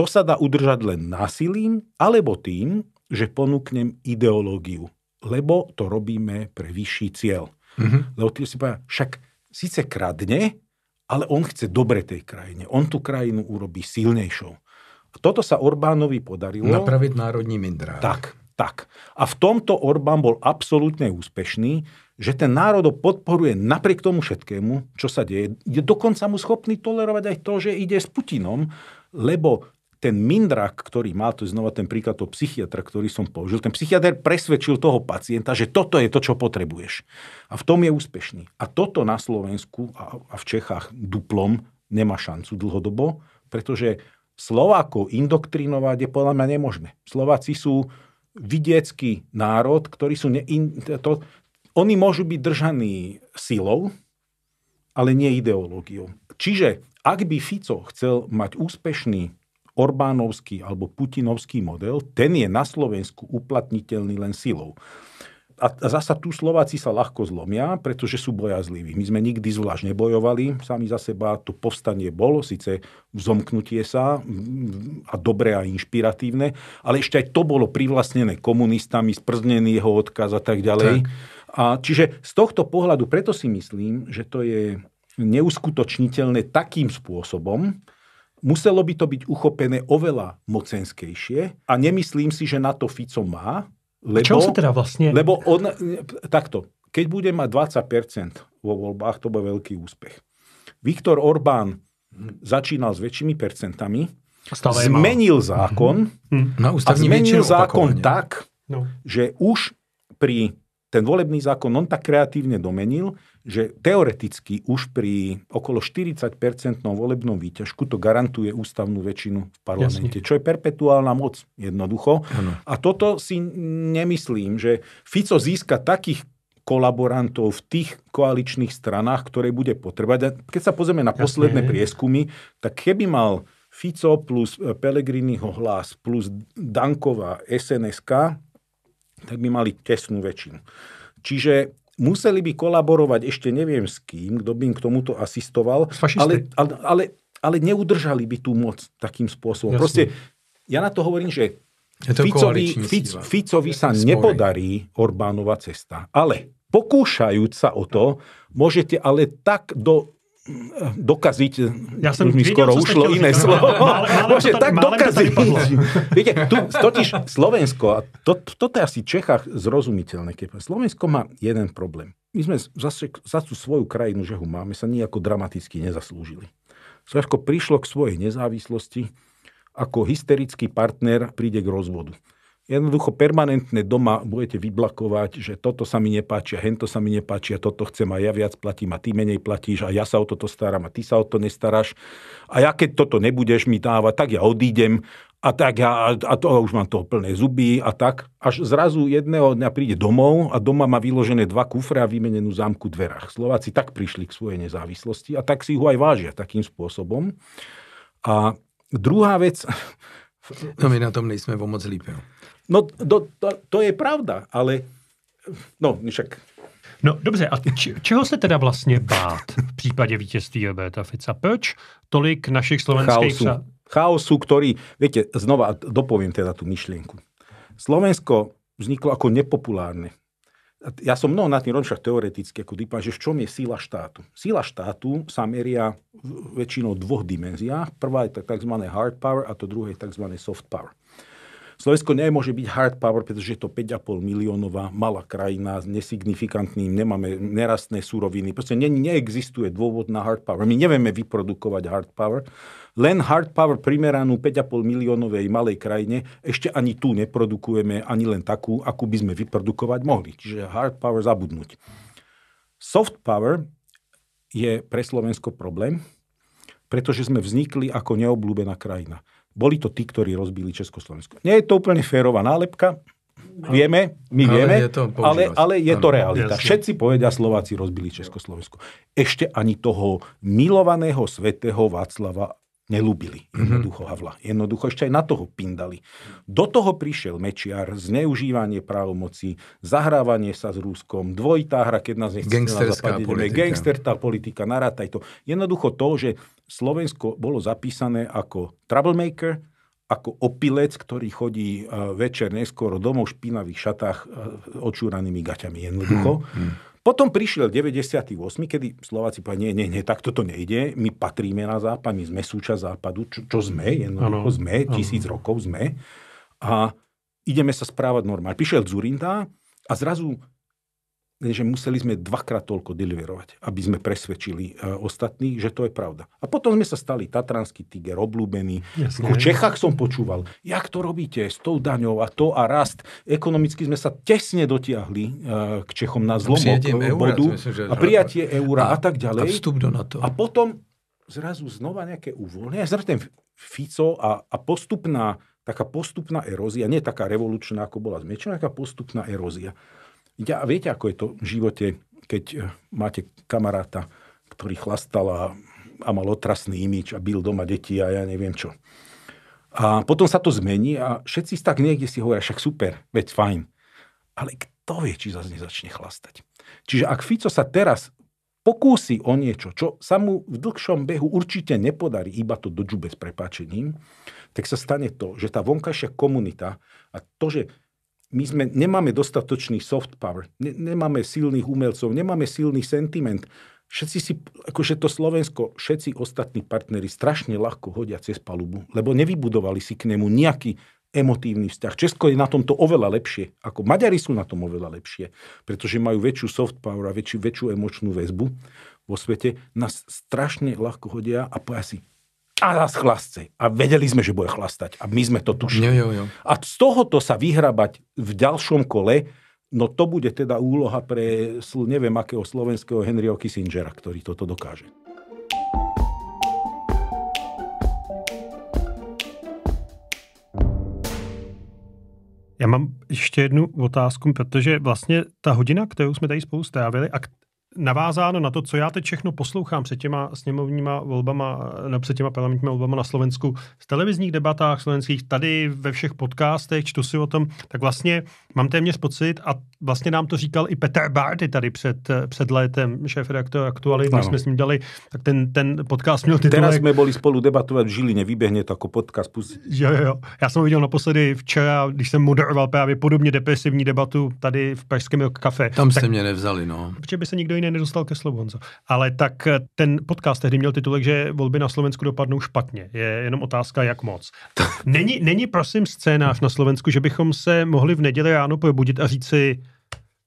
To sa dá udržať len násilím alebo tým, že ponúknem ideológiu. Lebo to robíme pre vyšší cieľ. Mm-hmm. Lebo ty si povedal, však síce kradne, ale on chce dobre tej krajine. On tú krajinu urobí silnejšou. A toto sa Orbánovi podarilo. Napraviť národní mindrák. Tak, tak. A v tomto Orbán bol absolútne úspešný že ten národ ho podporuje napriek tomu všetkému, čo sa deje. Je dokonca mu schopný tolerovať aj to, že ide s Putinom, lebo ten Mindrak, ktorý mal, to je znova ten príklad toho psychiatra, ktorý som použil, ten psychiatr presvedčil toho pacienta, že toto je to, čo potrebuješ. A v tom je úspešný. A toto na Slovensku a v Čechách duplom nemá šancu dlhodobo, pretože Slovákov indoktrinovať je podľa mňa nemožné. Slováci sú vidiecký národ, ktorí sú... Ne, in, to, oni môžu byť držaní silou, ale nie ideológiou. Čiže ak by Fico chcel mať úspešný Orbánovský alebo Putinovský model, ten je na Slovensku uplatniteľný len silou. A zasa tu Slováci sa ľahko zlomia, pretože sú bojazliví. My sme nikdy zvlášť nebojovali sami za seba. To povstanie bolo síce vzomknutie sa a dobré a inšpiratívne, ale ešte aj to bolo privlastnené komunistami, sprznený jeho odkaz a tak ďalej. Tak. A čiže z tohto pohľadu, preto si myslím, že to je neuskutočniteľné takým spôsobom, muselo by to byť uchopené oveľa mocenskejšie a nemyslím si, že na to Fico má, lebo, čo sa teda vlastne... Lebo on, takto, keď bude mať 20% vo voľbách, to bude veľký úspech. Viktor Orbán začínal s väčšími percentami, Stále zmenil mhm. zákon mm-hmm. a zmenil zákon tak, no. že už pri ten volebný zákon on tak kreatívne domenil, že teoreticky už pri okolo 40-percentnom volebnom výťažku to garantuje ústavnú väčšinu v parlamente, Jasne. čo je perpetuálna moc jednoducho. Ano. A toto si nemyslím, že Fico získa takých kolaborantov v tých koaličných stranách, ktoré bude potrebať. keď sa pozrieme na Jasne. posledné prieskumy, tak keby mal Fico plus Pelegriniho hlas plus Danková SNSK, tak by mali tesnú väčšinu. Čiže museli by kolaborovať ešte neviem s kým, kto by im k tomuto asistoval, ale, ale, ale, ale neudržali by tú moc takým spôsobom. Jasne. Proste ja na to hovorím, že je to Ficovi, Fic, Ficovi sa sporej. nepodarí Orbánova cesta, ale pokúšajúc sa o to, môžete ale tak do dokaziť, ja som už mi skoro ušlo iné slovo. Môže tak dokaziť. Viete, tu, totiž Slovensko, a to, toto je asi v Čechách zrozumiteľné, keď Slovensko má jeden problém. My sme zase, za tú svoju krajinu, že ho máme, sa nejako dramaticky nezaslúžili. Slovensko prišlo k svojej nezávislosti, ako hysterický partner príde k rozvodu jednoducho permanentne doma budete vyblakovať, že toto sa mi nepáči a hento sa mi nepáči a toto chcem a ja viac platím a ty menej platíš a ja sa o toto starám a ty sa o to nestaráš a ja keď toto nebudeš mi dávať, tak ja odídem a tak ja, a to už mám toho plné zuby a tak. Až zrazu jedného dňa príde domov a doma má vyložené dva kufre a vymenenú zámku dverách. Slováci tak prišli k svojej nezávislosti a tak si ho aj vážia takým spôsobom. A druhá vec... No my na tom nejsme pomoc lípe. No, do, to, to je pravda, ale no, však... No dobře, a č- čeho se teda vlastně bát v případě vítězství Roberta Fica? Proč tolik našich slovenských... Chaosu, sa... chaosu ktorý, viete, znova dopoviem teda tú myšlienku. Slovensko vzniklo ako nepopulárne. Ja som mnoho na tým rozmýšľal teoreticky, ako dýpam, že v čom je síla štátu. Síla štátu sa meria väčšinou v dvoch dimenziách. Prvá je tzv. hard power a to druhé je tzv. soft power. Slovensko nemôže byť hard power, pretože je to 5,5 miliónová malá krajina s nesignifikantným, nemáme nerastné súroviny. Proste ne, neexistuje dôvod na hard power. My nevieme vyprodukovať hard power. Len hard power primeranú 5,5 miliónovej malej krajine ešte ani tu neprodukujeme ani len takú, akú by sme vyprodukovať mohli. Čiže hard power zabudnúť. Soft power je pre Slovensko problém, pretože sme vznikli ako neobľúbená krajina boli to tí, ktorí rozbili Československo. Nie je to úplne férová nálepka, vieme, my ale vieme, je to ale, ale je ano, to realita. Jasne. Všetci povedia, Slováci rozbili Československo. Ešte ani toho milovaného svetého Václava nelúbili. Mhm. Jednoducho mm-hmm. Havla. Jednoducho ešte aj na toho pindali. Do toho prišiel Mečiar, zneužívanie právomoci, zahrávanie sa s Rúskom, dvojitá hra, keď nás nechce na západe, politika. gangster, politika, narátaj to. Jednoducho to, že Slovensko bolo zapísané ako troublemaker, ako opilec, ktorý chodí e, večer neskoro domov v špinavých šatách e, očúranými gaťami jednoducho. Hmm, hmm. Potom prišiel 98, kedy Slováci povedali, nie, nie, nie, takto to nejde, my patríme na Západ, my sme súčasť Západu, čo, čo sme, hm, jednoducho ano, sme, tisíc ano. rokov sme a ideme sa správať normálne. Prišiel Zurinda a zrazu že museli sme dvakrát toľko deliverovať, aby sme presvedčili uh, e, ostatní, že to je pravda. A potom sme sa stali Tatranský tiger, obľúbený. V Čechách som počúval, jak to robíte s tou daňou a to a rast. Ekonomicky sme sa tesne dotiahli uh, k Čechom na zlomok e, bodu myslím, že... a prijatie eura a, a tak ďalej. A vstup do NATO. A potom zrazu znova nejaké uvoľnenie. Zrazu ten Fico a, a postupná, taká postupná erózia, nie taká revolučná, ako bola zmečená, taká postupná erózia. Ja, viete, ako je to v živote, keď eh, máte kamaráta, ktorý chlastal a, a mal otrasný imič a bil doma deti a ja neviem čo. A potom sa to zmení a všetci tak niekde si hovoria, však super, veď fajn. Ale kto vie, či zase nezačne chlastať. Čiže ak Fico sa teraz pokúsi o niečo, čo sa mu v dlhšom behu určite nepodarí, iba to do džube s prepáčením, tak sa stane to, že tá vonkajšia komunita a to, že my sme, nemáme dostatočný soft power, ne, nemáme silných umelcov, nemáme silný sentiment. Všetci si, akože to Slovensko, všetci ostatní partneri strašne ľahko hodia cez palubu, lebo nevybudovali si k nemu nejaký emotívny vzťah. Česko je na tomto oveľa lepšie, ako Maďari sú na tom oveľa lepšie, pretože majú väčšiu soft power a väčšiu, väčšiu emočnú väzbu vo svete. Nás strašne ľahko hodia a povedia si, a nás chlasce. A vedeli sme, že bude chlastať. A my sme to tušili. Jo, jo, jo. A z tohoto sa vyhrabať v ďalšom kole, no to bude teda úloha pre neviem akého slovenského Henryho Kissingera, ktorý toto dokáže. Já mám ještě jednu otázku, protože vlastně ta hodina, kterou jsme tady spolu strávili a navázáno na to, co já teď všechno poslouchám před těma sněmovníma volbama, eh, nebo před těma parlamentníma volbama na Slovensku, v televizních debatách slovenských, tady ve všech podcastech, čtu si o tom, tak vlastně mám téměř pocit, a vlastně nám to říkal i Petr Bardy tady před, eh, před létem, šéf redaktor Aktuality, my jsme s ním dali, tak ten, ten podcast měl titulek. Teraz jsme byli spolu debatovat v Žilině, vyběhne to jako podcast. Jo, jo, jo. Já jsem ho viděl naposledy včera, když jsem moderoval právě podobně depresivní debatu tady v Pražském kafe. Tam jste mě nevzali, no. Protože by se nikdo iné nedostal ke Honzo. Ale tak eh, ten podcast tehdy měl titulek, že volby na Slovensku dopadnou špatně. Je jenom otázka, jak moc. Není, není prosím scénář na Slovensku, že bychom se mohli v neděli ráno probudit a říct si,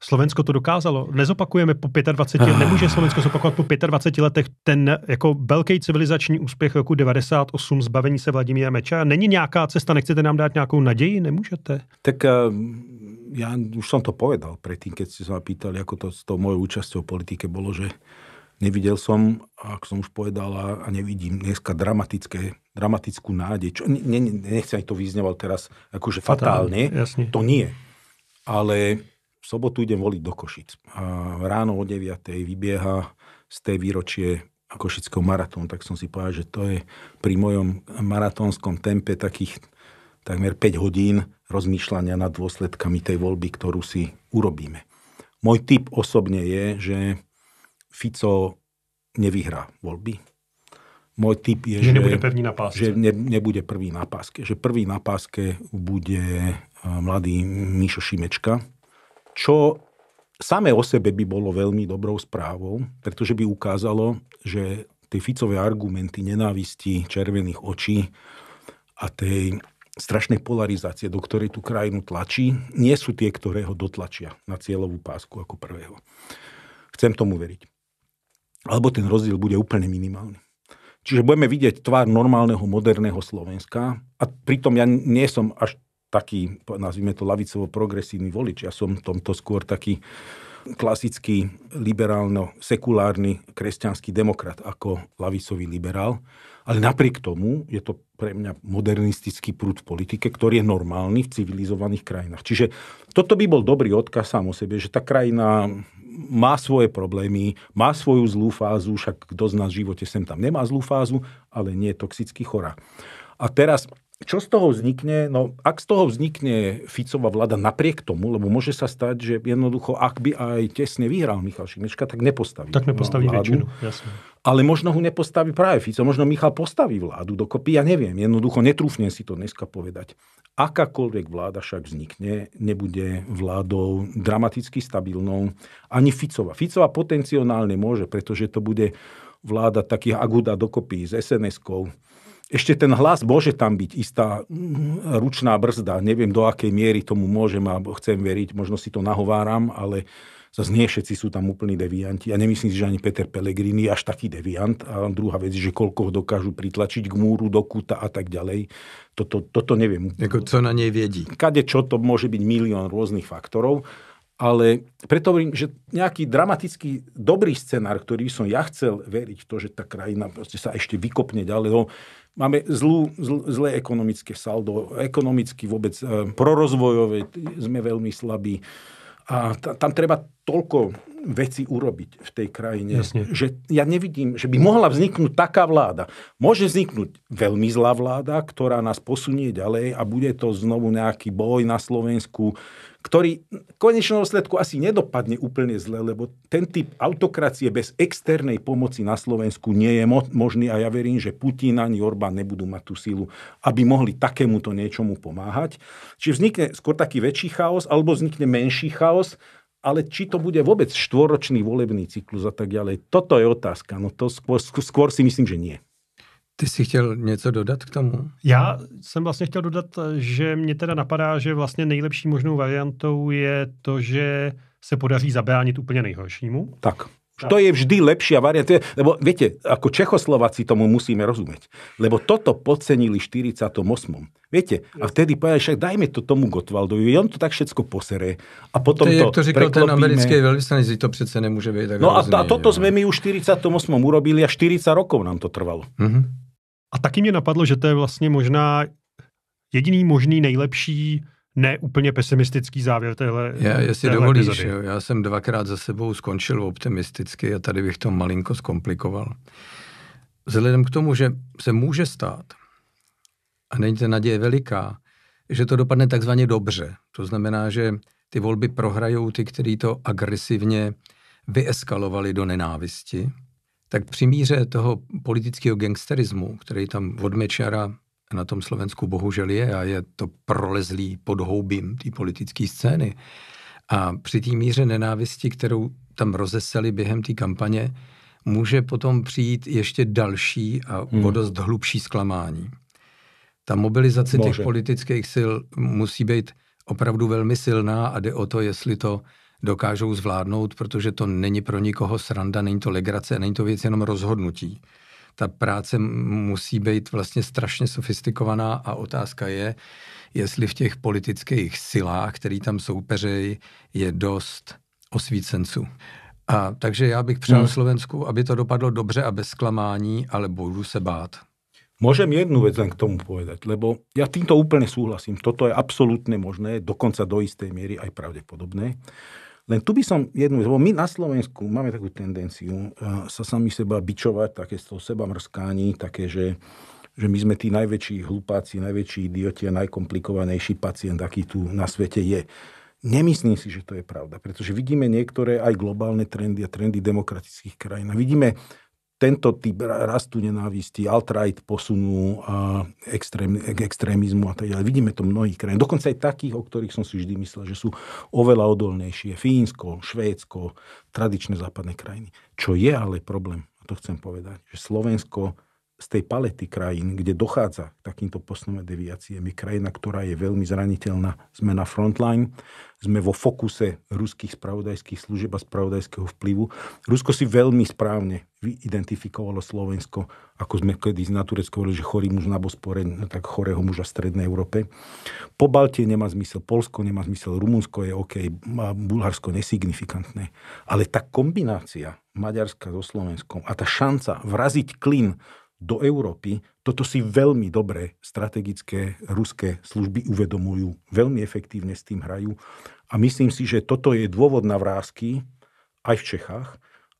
Slovensko to dokázalo. Nezopakujeme po 25, ah. nemůže Slovensko zopakovat po 25 letech ten jako velký civilizační úspěch roku 98, zbavení se Vladimíra Meča. Není nějaká cesta, nechcete nám dát nějakou naději? Nemůžete. Tak uh ja už som to povedal predtým, keď ste sa ma pýtali, ako to s tou mojou účasťou v politike bolo, že nevidel som, ako som už povedal, a nevidím dneska dramatické, dramatickú nádej. Čo, ne, ne, nechcem aj to vyzneval teraz akože fatálne, fatálne jasne. to nie. Ale v sobotu idem voliť do Košic. A ráno o 9. vybieha z tej výročie Košického maratónu, tak som si povedal, že to je pri mojom maratónskom tempe takých takmer 5 hodín rozmýšľania nad dôsledkami tej voľby, ktorú si urobíme. Môj typ osobne je, že Fico nevyhrá voľby. Môj typ je, že, že nebude prvý na páske. Že ne, nebude prvý na páske. Že prvý na páske bude eh, mladý Mišo Šimečka, čo samé o sebe by bolo veľmi dobrou správou, pretože by ukázalo, že tie Ficové argumenty nenávisti červených očí a tej strašnej polarizácie, do ktorej tú krajinu tlačí, nie sú tie, ktoré ho dotlačia na cieľovú pásku ako prvého. Chcem tomu veriť. Alebo ten rozdiel bude úplne minimálny. Čiže budeme vidieť tvár normálneho, moderného Slovenska a pritom ja nie som až taký, nazvime to lavicovo-progresívny volič. Ja som tomto skôr taký klasický liberálno-sekulárny kresťanský demokrat ako lavicový liberál. Ale napriek tomu je to pre mňa modernistický prúd v politike, ktorý je normálny v civilizovaných krajinách. Čiže toto by bol dobrý odkaz sám o sebe, že tá krajina má svoje problémy, má svoju zlú fázu, však kto z nás v živote sem tam nemá zlú fázu, ale nie je toxicky chorá. A teraz čo z toho vznikne? No, ak z toho vznikne Ficová vláda napriek tomu, lebo môže sa stať, že jednoducho, ak by aj tesne vyhral Michal Šimečka, tak nepostaví. Tak nepostaví no, väčšinu, jasne. Ale možno ho nepostaví práve Fico, možno Michal postaví vládu dokopy, ja neviem, jednoducho netrúfne si to dneska povedať. Akákoľvek vláda však vznikne, nebude vládou dramaticky stabilnou ani Ficova. Ficova potenciálne môže, pretože to bude vláda takých aguda dokopy s SNS-kou, ešte ten hlas môže tam byť istá mm, ručná brzda. Neviem, do akej miery tomu môžem a chcem veriť. Možno si to nahováram, ale zase nie všetci sú tam úplní devianti. Ja nemyslím si, že ani Peter Pellegrini je až taký deviant. A druhá vec, že koľko ho dokážu pritlačiť k múru, do kúta a tak ďalej. Toto, toto neviem. Jako co na nej viedí? Kade čo, to môže byť milión rôznych faktorov. Ale preto hovorím, že nejaký dramatický, dobrý scenár, ktorý by som ja chcel veriť, to, že tá krajina sa ešte vykopne ďalej, máme zlú, zl, zlé ekonomické saldo, ekonomicky vôbec e, prorozvojové, sme veľmi slabí. A tam treba toľko veci urobiť v tej krajine. Jasne. Že ja nevidím, že by mohla vzniknúť taká vláda. Môže vzniknúť veľmi zlá vláda, ktorá nás posunie ďalej a bude to znovu nejaký boj na Slovensku, ktorý v konečnom sledku asi nedopadne úplne zle, lebo ten typ autokracie bez externej pomoci na Slovensku nie je mo- možný a ja verím, že Putin ani Orbán nebudú mať tú silu, aby mohli takémuto niečomu pomáhať. Čiže vznikne skôr taký väčší chaos alebo vznikne menší chaos, ale či to bude vôbec štvoročný volebný cyklus a tak ďalej, toto je otázka. No to skôr, skôr si myslím, že nie. Ty jsi chtěl něco dodat k tomu? Já jsem vlastně chtěl dodat, že mě teda napadá, že vlastně nejlepší možnou variantou je to, že se podaří zabránit úplně nejhoršímu. Tak. To je vždy lepšia varianta. Lebo viete, ako Čechoslováci tomu musíme rozumieť. Lebo toto podcenili 48. Viete, a vtedy povedali, však dajme to tomu Gotwaldovi, on to tak všetko posere. A potom to, je, to to říkal preklopíme. ten americký veľvyslanec, to přece nemôže byť tak No a, a, a toto jo. sme my už 48. urobili a 40 rokov nám to trvalo. Uh-huh. A taky mě napadlo, že to je vlastně možná jediný možný nejlepší neúplně pesimistický závěr téhle Já, jestli téhle dovolíš, Jo, já jsem dvakrát za sebou skončil optimisticky a tady bych to malinko zkomplikoval. Vzhledem k tomu, že se může stát, a není ta naděje veliká, že to dopadne takzvaně dobře. To znamená, že ty volby prohrajou ty, kteří to agresivně vyeskalovali do nenávisti, tak při míře toho politického gangsterismu, který tam od Mečara na tom Slovensku bohužel je a je to prolezlý podhoubím té politické scény. A při té míře nenávisti, kterou tam rozeseli během té kampaně, může potom přijít ještě další a hmm. o dost hlubší zklamání. Ta mobilizace Bože. těch politických sil musí být opravdu velmi silná a jde o to, jestli to dokážou zvládnout, protože to není pro nikoho sranda, není to legrace, není to věc jenom rozhodnutí ta práce musí být vlastně strašně sofistikovaná a otázka je, jestli v těch politických silách, který tam soupeřej, je dost osvícenců. A, takže já bych přál hmm. Slovensku, aby to dopadlo dobře a bez zklamání, ale budu se bát. Môžem jednu vec len k tomu povedať, lebo ja týmto úplne súhlasím. Toto je absolútne možné, dokonca do istej miery aj pravdepodobné. Len tu by som jednu, lebo my na Slovensku máme takú tendenciu e, sa sami seba bičovať, také z toho seba mrskání, také, že, že my sme tí najväčší hlupáci, najväčší idioti a najkomplikovanejší pacient, aký tu na svete je. Nemyslím si, že to je pravda, pretože vidíme niektoré aj globálne trendy a trendy demokratických krajín. A vidíme tento typ rastu nenávisti, alt-right posunú extrém, k extrémizmu a tak ďalej. Vidíme to mnohých krajín. Dokonca aj takých, o ktorých som si vždy myslel, že sú oveľa odolnejšie. Fínsko, Švédsko, tradičné západné krajiny. Čo je ale problém, a to chcem povedať, že Slovensko z tej palety krajín, kde dochádza k takýmto posunom a je krajina, ktorá je veľmi zraniteľná. Sme na frontline, sme vo fokuse ruských spravodajských služieb a spravodajského vplyvu. Rusko si veľmi správne identifikovalo Slovensko, ako sme kedy na Turecku hovorili, že chorý muž na Bospore, no tak chorého muža v Strednej Európe. Po Baltie nemá zmysel, Polsko nemá zmysel, Rumunsko je OK, Bulharsko nesignifikantné. Ale tá kombinácia Maďarska so Slovenskom a tá šanca vraziť klin do Európy, toto si veľmi dobre strategické ruské služby uvedomujú, veľmi efektívne s tým hrajú a myslím si, že toto je dôvod na vrázky aj v Čechách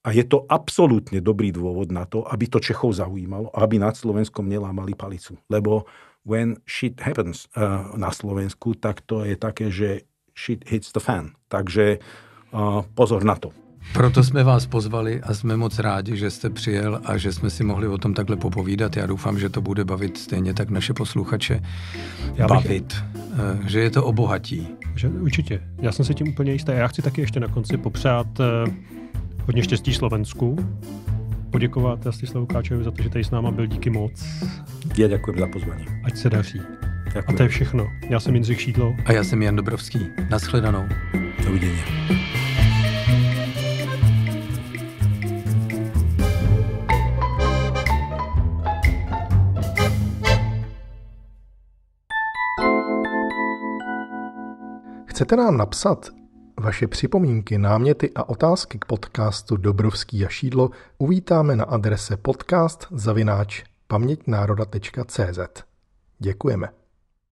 a je to absolútne dobrý dôvod na to, aby to Čechov zaujímalo a aby nad Slovenskom nelámali palicu. Lebo when shit happens uh, na Slovensku, tak to je také, že shit hits the fan. Takže uh, pozor na to. Proto jsme vás pozvali a jsme moc rádi, že jste přijel a že jsme si mohli o tom takhle popovídat. Já doufám, že to bude bavit stejně tak naše posluchače. Já bych... Bavit. Eh, že je to obohatí. Že, určitě. Já jsem si tím úplně jistý. Já chci taky ještě na konci popřát eh, hodně štěstí Slovensku. Poděkovat Jastislavu Káčovi za to, že tady s náma byl. Díky moc. Já děkuji za pozvání. Ať se daří. Děkuji. A to je všechno. Já jsem Jindřich Šídlo. A já jsem Jan Dobrovský. Naschledanou. Do Chcete nám napsat vaše připomínky, náměty a otázky k podcastu Dobrovský šídlo uvítáme na adrese podcast zavináč pamětnároda.cz. Děkujeme.